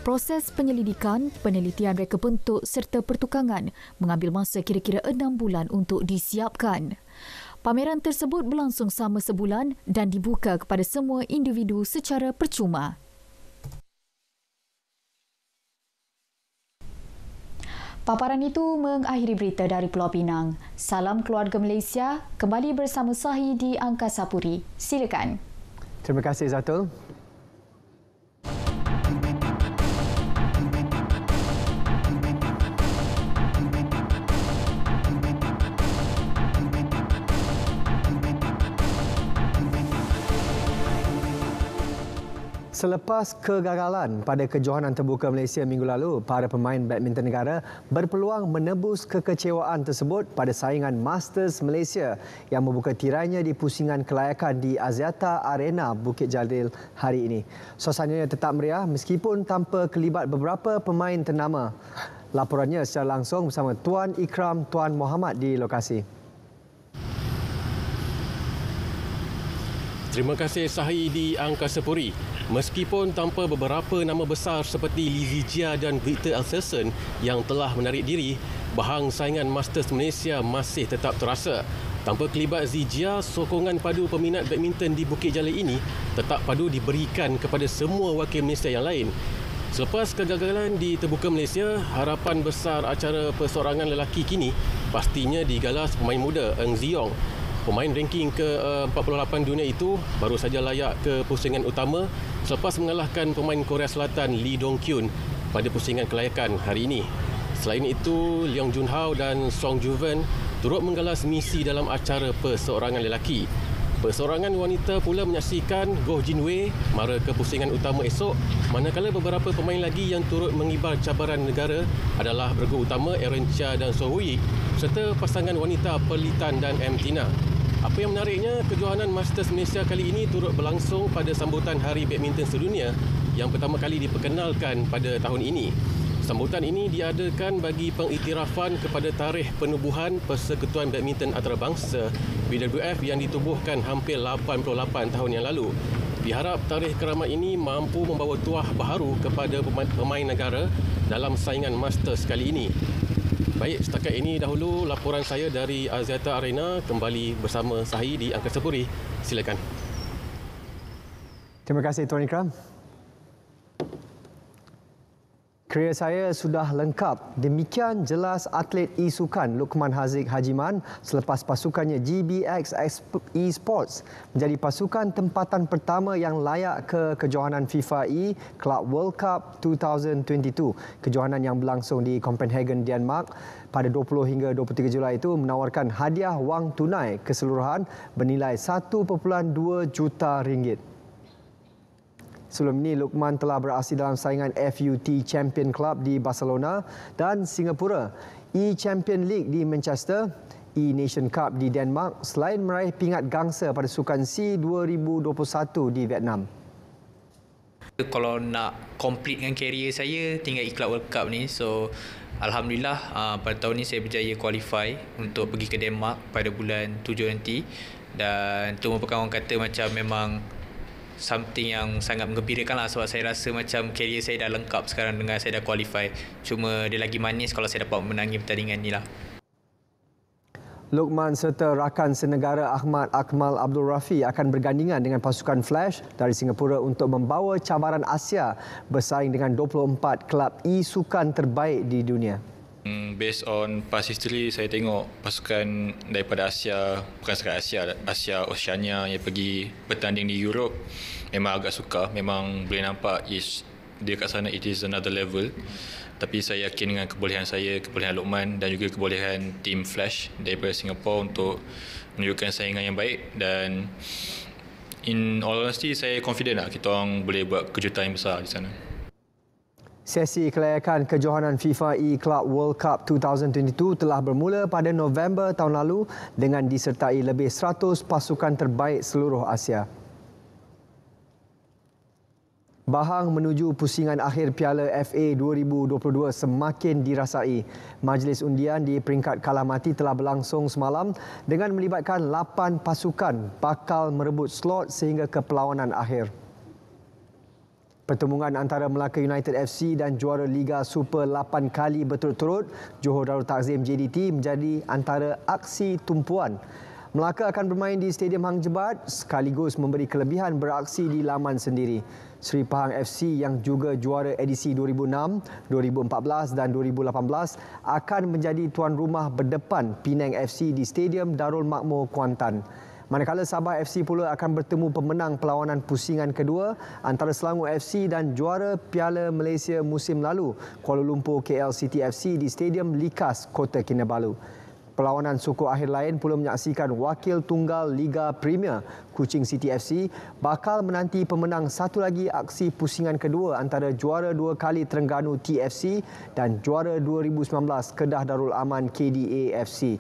Proses penyelidikan, penelitian reka bentuk serta pertukangan mengambil masa kira-kira enam bulan untuk disiapkan. Pameran tersebut berlangsung sama sebulan dan dibuka kepada semua individu secara percuma. Paparan itu mengakhiri berita dari Pulau Pinang. Salam keluarga Malaysia, kembali bersama Sahi di Angkasa Puri. Silakan. Terima kasih Zatul. Selepas kegagalan pada kejohanan terbuka Malaysia minggu lalu, para pemain badminton negara berpeluang menebus kekecewaan tersebut pada saingan Masters Malaysia yang membuka tirainya di pusingan kelayakan di Aziata Arena Bukit Jalil hari ini. Suasananya tetap meriah meskipun tanpa kelibat beberapa pemain ternama. Laporannya secara langsung bersama Tuan Ikram Tuan Muhammad di lokasi. Terima kasih Sahi di Angkasa Puri. Meskipun tanpa beberapa nama besar seperti Lizzy Jia dan Victor Alcerson yang telah menarik diri, bahang saingan Masters Malaysia masih tetap terasa. Tanpa kelibat Zijia, sokongan padu peminat badminton di Bukit Jalil ini tetap padu diberikan kepada semua wakil Malaysia yang lain. Selepas kegagalan di Terbuka Malaysia, harapan besar acara persorangan lelaki kini pastinya digalas pemain muda Eng Ziyong pemain ranking ke 48 eh, dunia itu baru saja layak ke pusingan utama selepas mengalahkan pemain Korea Selatan Lee Dong Kyun pada pusingan kelayakan hari ini. Selain itu, Leong Jun Hao dan Song Ju Ven turut menggalas misi dalam acara perseorangan lelaki. Perseorangan wanita pula menyaksikan Goh Jin Wei mara ke pusingan utama esok manakala beberapa pemain lagi yang turut mengibar cabaran negara adalah bergu utama Aaron Chia dan So Hui serta pasangan wanita Pelitan dan M. Tina. Apa yang menariknya, kejohanan Masters Malaysia kali ini turut berlangsung pada sambutan Hari Badminton Sedunia yang pertama kali diperkenalkan pada tahun ini. Sambutan ini diadakan bagi pengiktirafan kepada tarikh penubuhan Persekutuan Badminton Antarabangsa BWF yang ditubuhkan hampir 88 tahun yang lalu. Diharap tarikh keramat ini mampu membawa tuah baharu kepada pemain negara dalam saingan Masters kali ini. Baik, setakat ini dahulu laporan saya dari Aziata Arena kembali bersama Sahi di Angkasa Puri. Silakan. Terima kasih Tuan Ikram. Kerja saya sudah lengkap. Demikian jelas atlet e-sukan Lukman Haziq Hajiman selepas pasukannya GBX Esports menjadi pasukan tempatan pertama yang layak ke kejohanan FIFA E Club World Cup 2022. Kejohanan yang berlangsung di Copenhagen, Denmark pada 20 hingga 23 Julai itu menawarkan hadiah wang tunai keseluruhan bernilai 1.2 juta ringgit. Sebelum ini, Lukman telah beraksi dalam saingan FUT Champion Club di Barcelona dan Singapura, E-Champion League di Manchester, E-Nation Cup di Denmark selain meraih pingat gangsa pada Sukan C 2021 e di Vietnam. Kalau nak complete dengan career saya, tinggal e World Cup ni. So, Alhamdulillah ah, pada tahun ini saya berjaya qualify untuk pergi ke Denmark pada bulan 7 nanti. Dan tu merupakan orang kata macam memang something yang sangat mengembirakan lah sebab saya rasa macam career saya dah lengkap sekarang dengan saya dah qualify. Cuma dia lagi manis kalau saya dapat menangi pertandingan ni lah. Lukman serta rakan senegara Ahmad Akmal Abdul Rafi akan bergandingan dengan pasukan Flash dari Singapura untuk membawa cabaran Asia bersaing dengan 24 kelab e-sukan terbaik di dunia. Hmm, based on past history, saya tengok pasukan daripada Asia, bukan sekadar Asia, Asia Oceania yang pergi bertanding di Europe, memang agak suka. Memang boleh nampak is, dia kat sana, it is another level. Tapi saya yakin dengan kebolehan saya, kebolehan Lokman dan juga kebolehan tim Flash daripada Singapore untuk menunjukkan saingan yang baik dan in all honesty saya confident lah kita orang boleh buat kejutan yang besar di sana. Sesi kelayakan kejohanan FIFA E-Club World Cup 2022 telah bermula pada November tahun lalu dengan disertai lebih 100 pasukan terbaik seluruh Asia. Bahang menuju pusingan akhir Piala FA 2022 semakin dirasai. Majlis undian di peringkat kalah mati telah berlangsung semalam dengan melibatkan 8 pasukan bakal merebut slot sehingga ke perlawanan akhir. Pertemuan antara Melaka United FC dan juara Liga Super 8 kali berturut-turut, Johor Darul Takzim JDT menjadi antara aksi tumpuan. Melaka akan bermain di Stadium Hang Jebat sekaligus memberi kelebihan beraksi di laman sendiri. Seri Pahang FC yang juga juara edisi 2006, 2014 dan 2018 akan menjadi tuan rumah berdepan Penang FC di Stadium Darul Makmur Kuantan. Manakala Sabah FC pula akan bertemu pemenang perlawanan pusingan kedua antara Selangor FC dan juara Piala Malaysia musim lalu Kuala Lumpur KL City FC di Stadium Likas, Kota Kinabalu perlawanan suku akhir lain pula menyaksikan wakil tunggal Liga Premier Kuching City FC bakal menanti pemenang satu lagi aksi pusingan kedua antara juara dua kali Terengganu TFC dan juara 2019 Kedah Darul Aman KDA FC.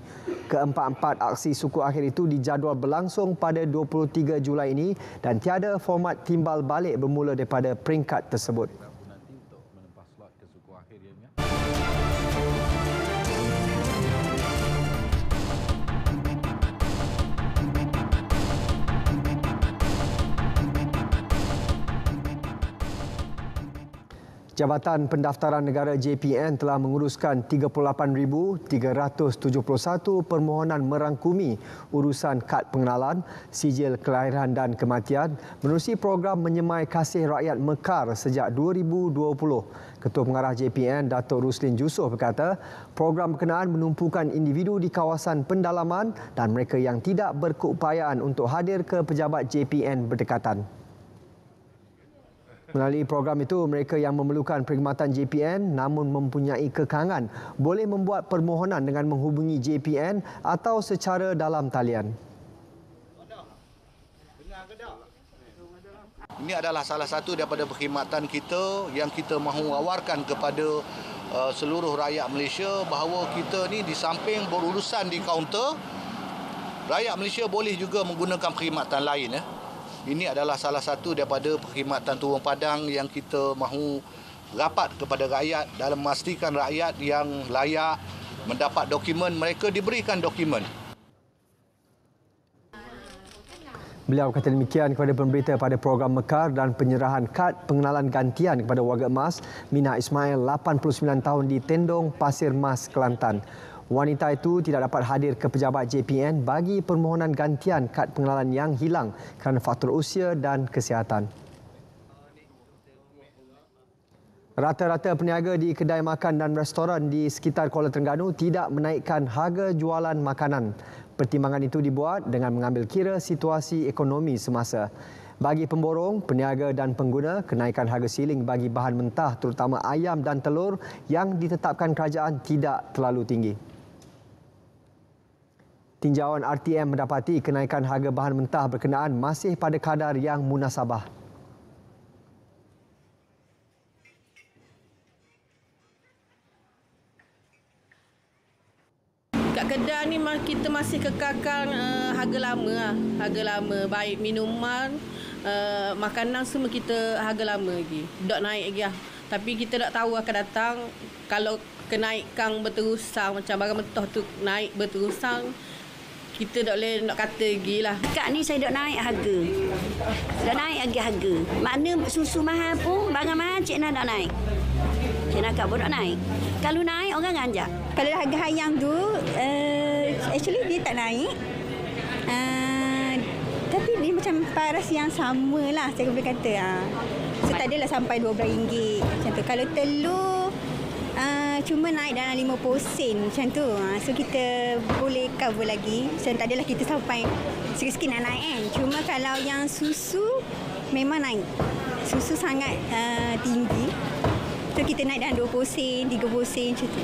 Keempat-empat aksi suku akhir itu dijadual berlangsung pada 23 Julai ini dan tiada format timbal balik bermula daripada peringkat tersebut. Jabatan Pendaftaran Negara JPN telah menguruskan 38,371 permohonan merangkumi urusan kad pengenalan, sijil kelahiran dan kematian menerusi program Menyemai Kasih Rakyat Mekar sejak 2020. Ketua Pengarah JPN, Dato' Ruslin Jusuf berkata, program berkenaan menumpukan individu di kawasan pendalaman dan mereka yang tidak berkeupayaan untuk hadir ke pejabat JPN berdekatan. Melalui program itu, mereka yang memerlukan perkhidmatan JPN namun mempunyai kekangan boleh membuat permohonan dengan menghubungi JPN atau secara dalam talian. Ini adalah salah satu daripada perkhidmatan kita yang kita mahu wawarkan kepada uh, seluruh rakyat Malaysia bahawa kita ni di samping berurusan di kaunter, rakyat Malaysia boleh juga menggunakan perkhidmatan lain. Ya. Ini adalah salah satu daripada perkhidmatan Turun Padang yang kita mahu rapat kepada rakyat dalam memastikan rakyat yang layak mendapat dokumen mereka diberikan dokumen. Beliau kata demikian kepada pemberita pada program Mekar dan penyerahan kad pengenalan gantian kepada warga emas Mina Ismail 89 tahun di Tendong Pasir Mas Kelantan. Wanita itu tidak dapat hadir ke pejabat JPN bagi permohonan gantian kad pengenalan yang hilang kerana faktor usia dan kesihatan. Rata-rata peniaga di kedai makan dan restoran di sekitar Kuala Terengganu tidak menaikkan harga jualan makanan. Pertimbangan itu dibuat dengan mengambil kira situasi ekonomi semasa. Bagi pemborong, peniaga dan pengguna, kenaikan harga siling bagi bahan mentah terutama ayam dan telur yang ditetapkan kerajaan tidak terlalu tinggi. Tinjauan RTM mendapati kenaikan harga bahan mentah berkenaan masih pada kadar yang munasabah. Kat kedai ni kita masih kekalkan uh, harga lama lah. Harga lama. Baik minuman, uh, makanan semua kita harga lama lagi. Tak naik lagi lah. Tapi kita tak tahu akan datang kalau kenaikan berterusan macam barang mentah tu naik berterusan kita tak boleh nak kata lagi lah. Dekat ni saya dah naik harga. Dah naik lagi harga. Mana susu mahal pun barang mahal cik nak naik. Cik nak kabur dah naik. Kalau naik orang ranjak. Kalau harga ayam tu uh, actually dia tak naik. Uh, tapi dia macam paras yang sama lah saya boleh kata. Uh. So tak adalah sampai RM12 macam tu. Kalau telur cuma naik dalam lima sen macam tu. Ha, so kita boleh cover lagi. Macam tak adalah kita sampai sikit-sikit nak naik kan. Cuma kalau yang susu memang naik. Susu sangat uh, tinggi. So kita naik dalam dua sen, tiga sen macam tu.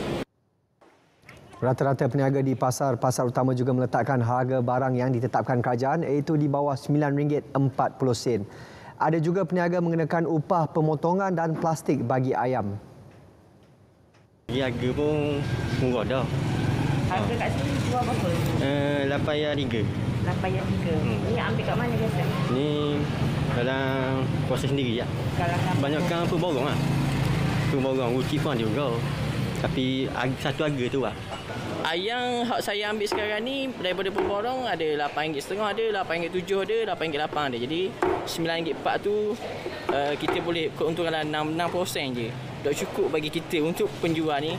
Rata-rata peniaga di pasar-pasar utama juga meletakkan harga barang yang ditetapkan kerajaan iaitu di bawah RM9.40. Ada juga peniaga mengenakan upah pemotongan dan plastik bagi ayam. Ni harga pun murah dah. Harga ha. kat sini jual berapa? Eh, uh, 8 ringgit. 8 ringgit. Hmm. Ni ambil kat mana biasa? Ni dalam kuasa sendiri ya. Banyak kan? apa borong ah. Tu borong uci pun ada juga. Tapi satu harga tu lah. Ayam hak saya ambil sekarang ni daripada pemborong ada RM8.5 ada, RM8.7 ada, RM8.8 ada. Jadi RM9.4 tu uh, kita boleh keuntungan 6, 6% je tak cukup bagi kita untuk penjual ni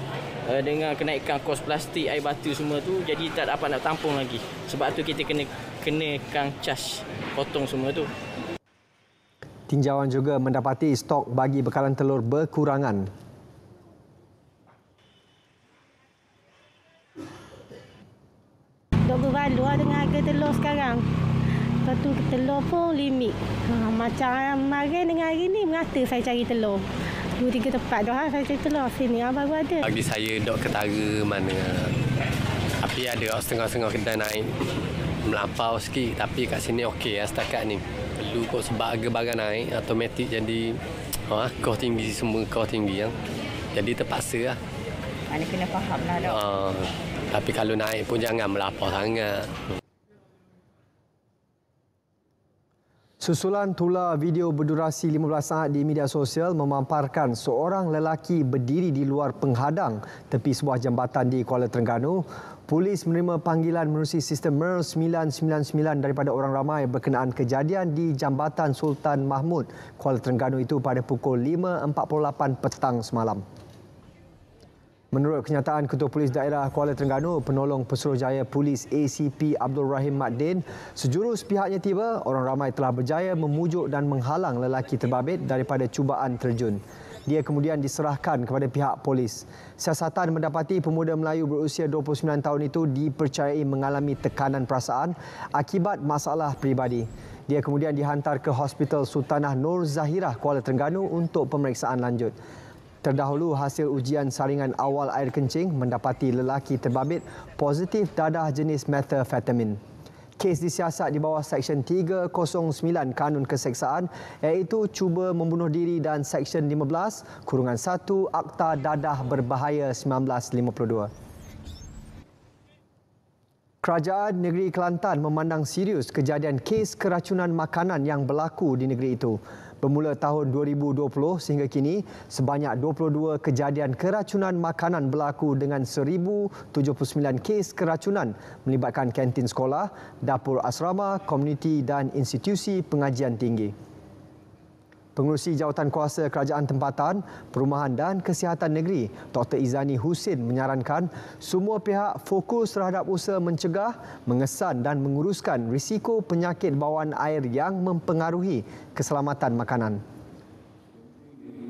uh, dengan kenaikan kos plastik air batu semua tu jadi tak apa nak tampung lagi sebab tu kita kena kenakan charge potong semua tu Tinjauan juga mendapati stok bagi bekalan telur berkurangan. Dok berbalu lah dengan harga telur sekarang. Lepas tu telur pun limit. Ha, macam hari dengan hari ni mengata saya cari telur dua tiga tempat dah saya cerita lah sini ah baru ada bagi saya dok ketara mana tapi ada orang setengah-setengah kedai naik melampau sikit tapi kat sini okey ya setakat ni perlu kau sebab harga barang naik automatik jadi ha, kau tinggi semua kau tinggi kan jadi terpaksa lah mana kena faham lah dok ha, tapi kalau naik pun jangan melapau sangat Susulan tular video berdurasi 15 saat di media sosial memamparkan seorang lelaki berdiri di luar penghadang tepi sebuah jambatan di Kuala Terengganu. Polis menerima panggilan menerusi sistem MER 999 daripada orang ramai berkenaan kejadian di Jambatan Sultan Mahmud, Kuala Terengganu itu pada pukul 5.48 petang semalam. Menurut kenyataan Ketua Polis Daerah Kuala Terengganu, penolong pesuruh jaya polis ACP Abdul Rahim Maddin, sejurus pihaknya tiba, orang ramai telah berjaya memujuk dan menghalang lelaki terbabit daripada cubaan terjun. Dia kemudian diserahkan kepada pihak polis. Siasatan mendapati pemuda Melayu berusia 29 tahun itu dipercayai mengalami tekanan perasaan akibat masalah peribadi. Dia kemudian dihantar ke Hospital Sultanah Nur Zahirah Kuala Terengganu untuk pemeriksaan lanjut. Terdahulu, hasil ujian saringan awal air kencing mendapati lelaki terbabit positif dadah jenis metafetamin. Kes disiasat di bawah Seksyen 309 Kanun Keseksaan iaitu cuba membunuh diri dan Seksyen 15 Kurungan 1 Akta Dadah Berbahaya 1952. Kerajaan Negeri Kelantan memandang serius kejadian kes keracunan makanan yang berlaku di negeri itu bermula tahun 2020 sehingga kini sebanyak 22 kejadian keracunan makanan berlaku dengan 1079 kes keracunan melibatkan kantin sekolah, dapur asrama, komuniti dan institusi pengajian tinggi. Pengurusi Jawatan Kuasa Kerajaan Tempatan, Perumahan dan Kesihatan Negeri, Dr. Izani Husin menyarankan semua pihak fokus terhadap usaha mencegah, mengesan dan menguruskan risiko penyakit bawaan air yang mempengaruhi keselamatan makanan.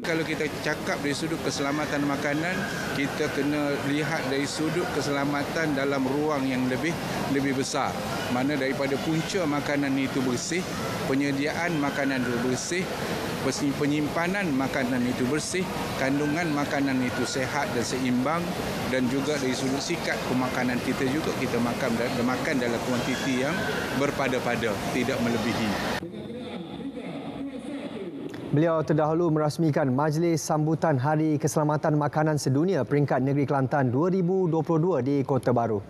Kalau kita cakap dari sudut keselamatan makanan, kita kena lihat dari sudut keselamatan dalam ruang yang lebih lebih besar. Mana daripada punca makanan itu bersih, penyediaan makanan itu bersih, penyimpanan makanan itu bersih, kandungan makanan itu sehat dan seimbang dan juga dari sudut sikap pemakanan kita juga kita makan dan makan dalam kuantiti yang berpada-pada, tidak melebihi. Beliau terdahulu merasmikan Majlis Sambutan Hari Keselamatan Makanan Sedunia peringkat Negeri Kelantan 2022 di Kota Baru.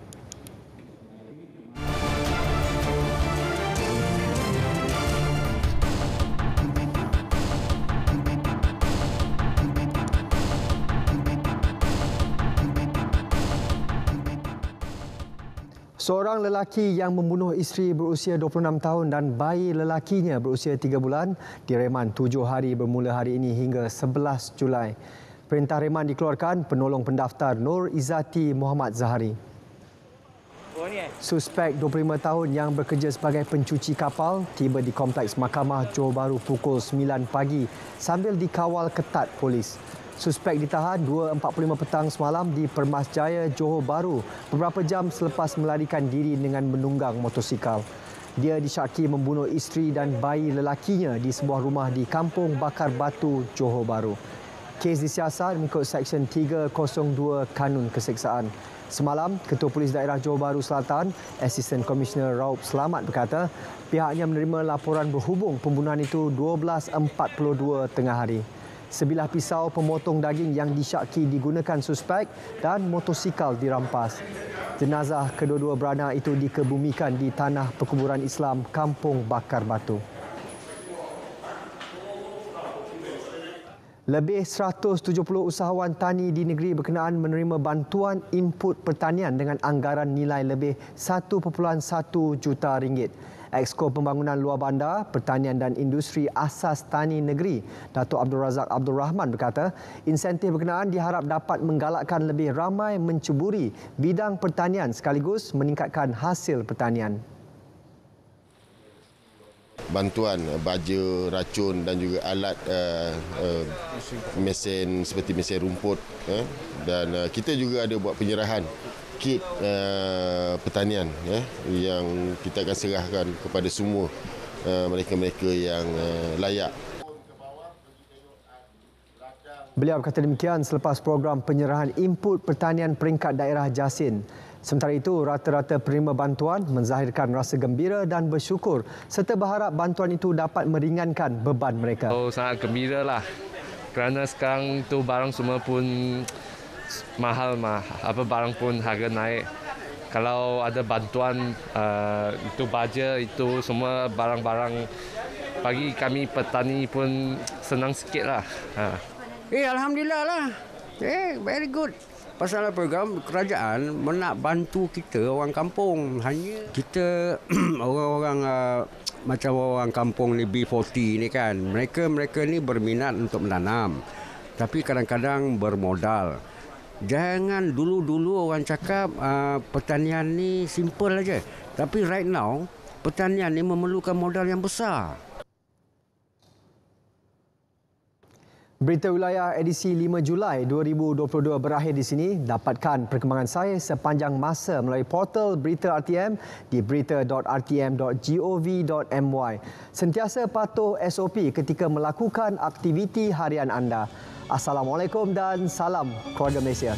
Seorang lelaki yang membunuh isteri berusia 26 tahun dan bayi lelakinya berusia 3 bulan direman 7 hari bermula hari ini hingga 11 Julai. Perintah reman dikeluarkan penolong pendaftar Nur Izati Muhammad Zahari. Suspek 25 tahun yang bekerja sebagai pencuci kapal tiba di kompleks mahkamah Johor Bahru pukul 9 pagi sambil dikawal ketat polis. Suspek ditahan 2.45 petang semalam di Permas Jaya, Johor Bahru beberapa jam selepas melarikan diri dengan menunggang motosikal. Dia disyaki membunuh isteri dan bayi lelakinya di sebuah rumah di Kampung Bakar Batu, Johor Bahru. Kes disiasat mengikut Seksyen 302 Kanun Keseksaan. Semalam, Ketua Polis Daerah Johor Bahru Selatan, Assistant Commissioner Raup Selamat berkata, pihaknya menerima laporan berhubung pembunuhan itu 12.42 tengah hari sebilah pisau pemotong daging yang disyaki digunakan suspek dan motosikal dirampas. Jenazah kedua-dua beranak itu dikebumikan di tanah perkuburan Islam Kampung Bakar Batu. Lebih 170 usahawan tani di negeri berkenaan menerima bantuan input pertanian dengan anggaran nilai lebih 1.1 juta ringgit. Exko Pembangunan Luar Bandar, Pertanian dan Industri Asas Tani Negeri, Datuk Abdul Razak Abdul Rahman berkata, insentif berkenaan diharap dapat menggalakkan lebih ramai mencuburi bidang pertanian sekaligus meningkatkan hasil pertanian bantuan eh, baju racun dan juga alat uh, uh, mesin seperti mesin rumput uh, dan uh, kita juga ada buat penyerahan sedikit uh, pertanian ya yang kita akan serahkan kepada semua uh, mereka-mereka yang uh, layak. Beliau berkata demikian selepas program penyerahan input pertanian peringkat daerah Jasin. Sementara itu, rata-rata penerima bantuan menzahirkan rasa gembira dan bersyukur serta berharap bantuan itu dapat meringankan beban mereka. Oh, sangat gembira lah kerana sekarang tu barang semua pun mahal mah apa barang pun harga naik kalau ada bantuan uh, itu baja itu semua barang-barang bagi kami petani pun senang sedikit lah. Ha. Eh, Alhamdulillah lah. Eh, very good. Pasal program kerajaan nak bantu kita orang kampung. Hanya kita [CLEARS THROAT] orang-orang uh, macam orang kampung ni B40 ni kan. Mereka-mereka ni berminat untuk menanam. Tapi kadang-kadang bermodal. Jangan dulu-dulu orang cakap uh, pertanian ni simple aja. Tapi right now, pertanian ni memerlukan modal yang besar. Berita wilayah edisi 5 Julai 2022 berakhir di sini. Dapatkan perkembangan saya sepanjang masa melalui portal Berita RTM di berita.rtm.gov.my. Sentiasa patuh SOP ketika melakukan aktiviti harian anda. Assalamualaikum dan salam keluarga Malaysia.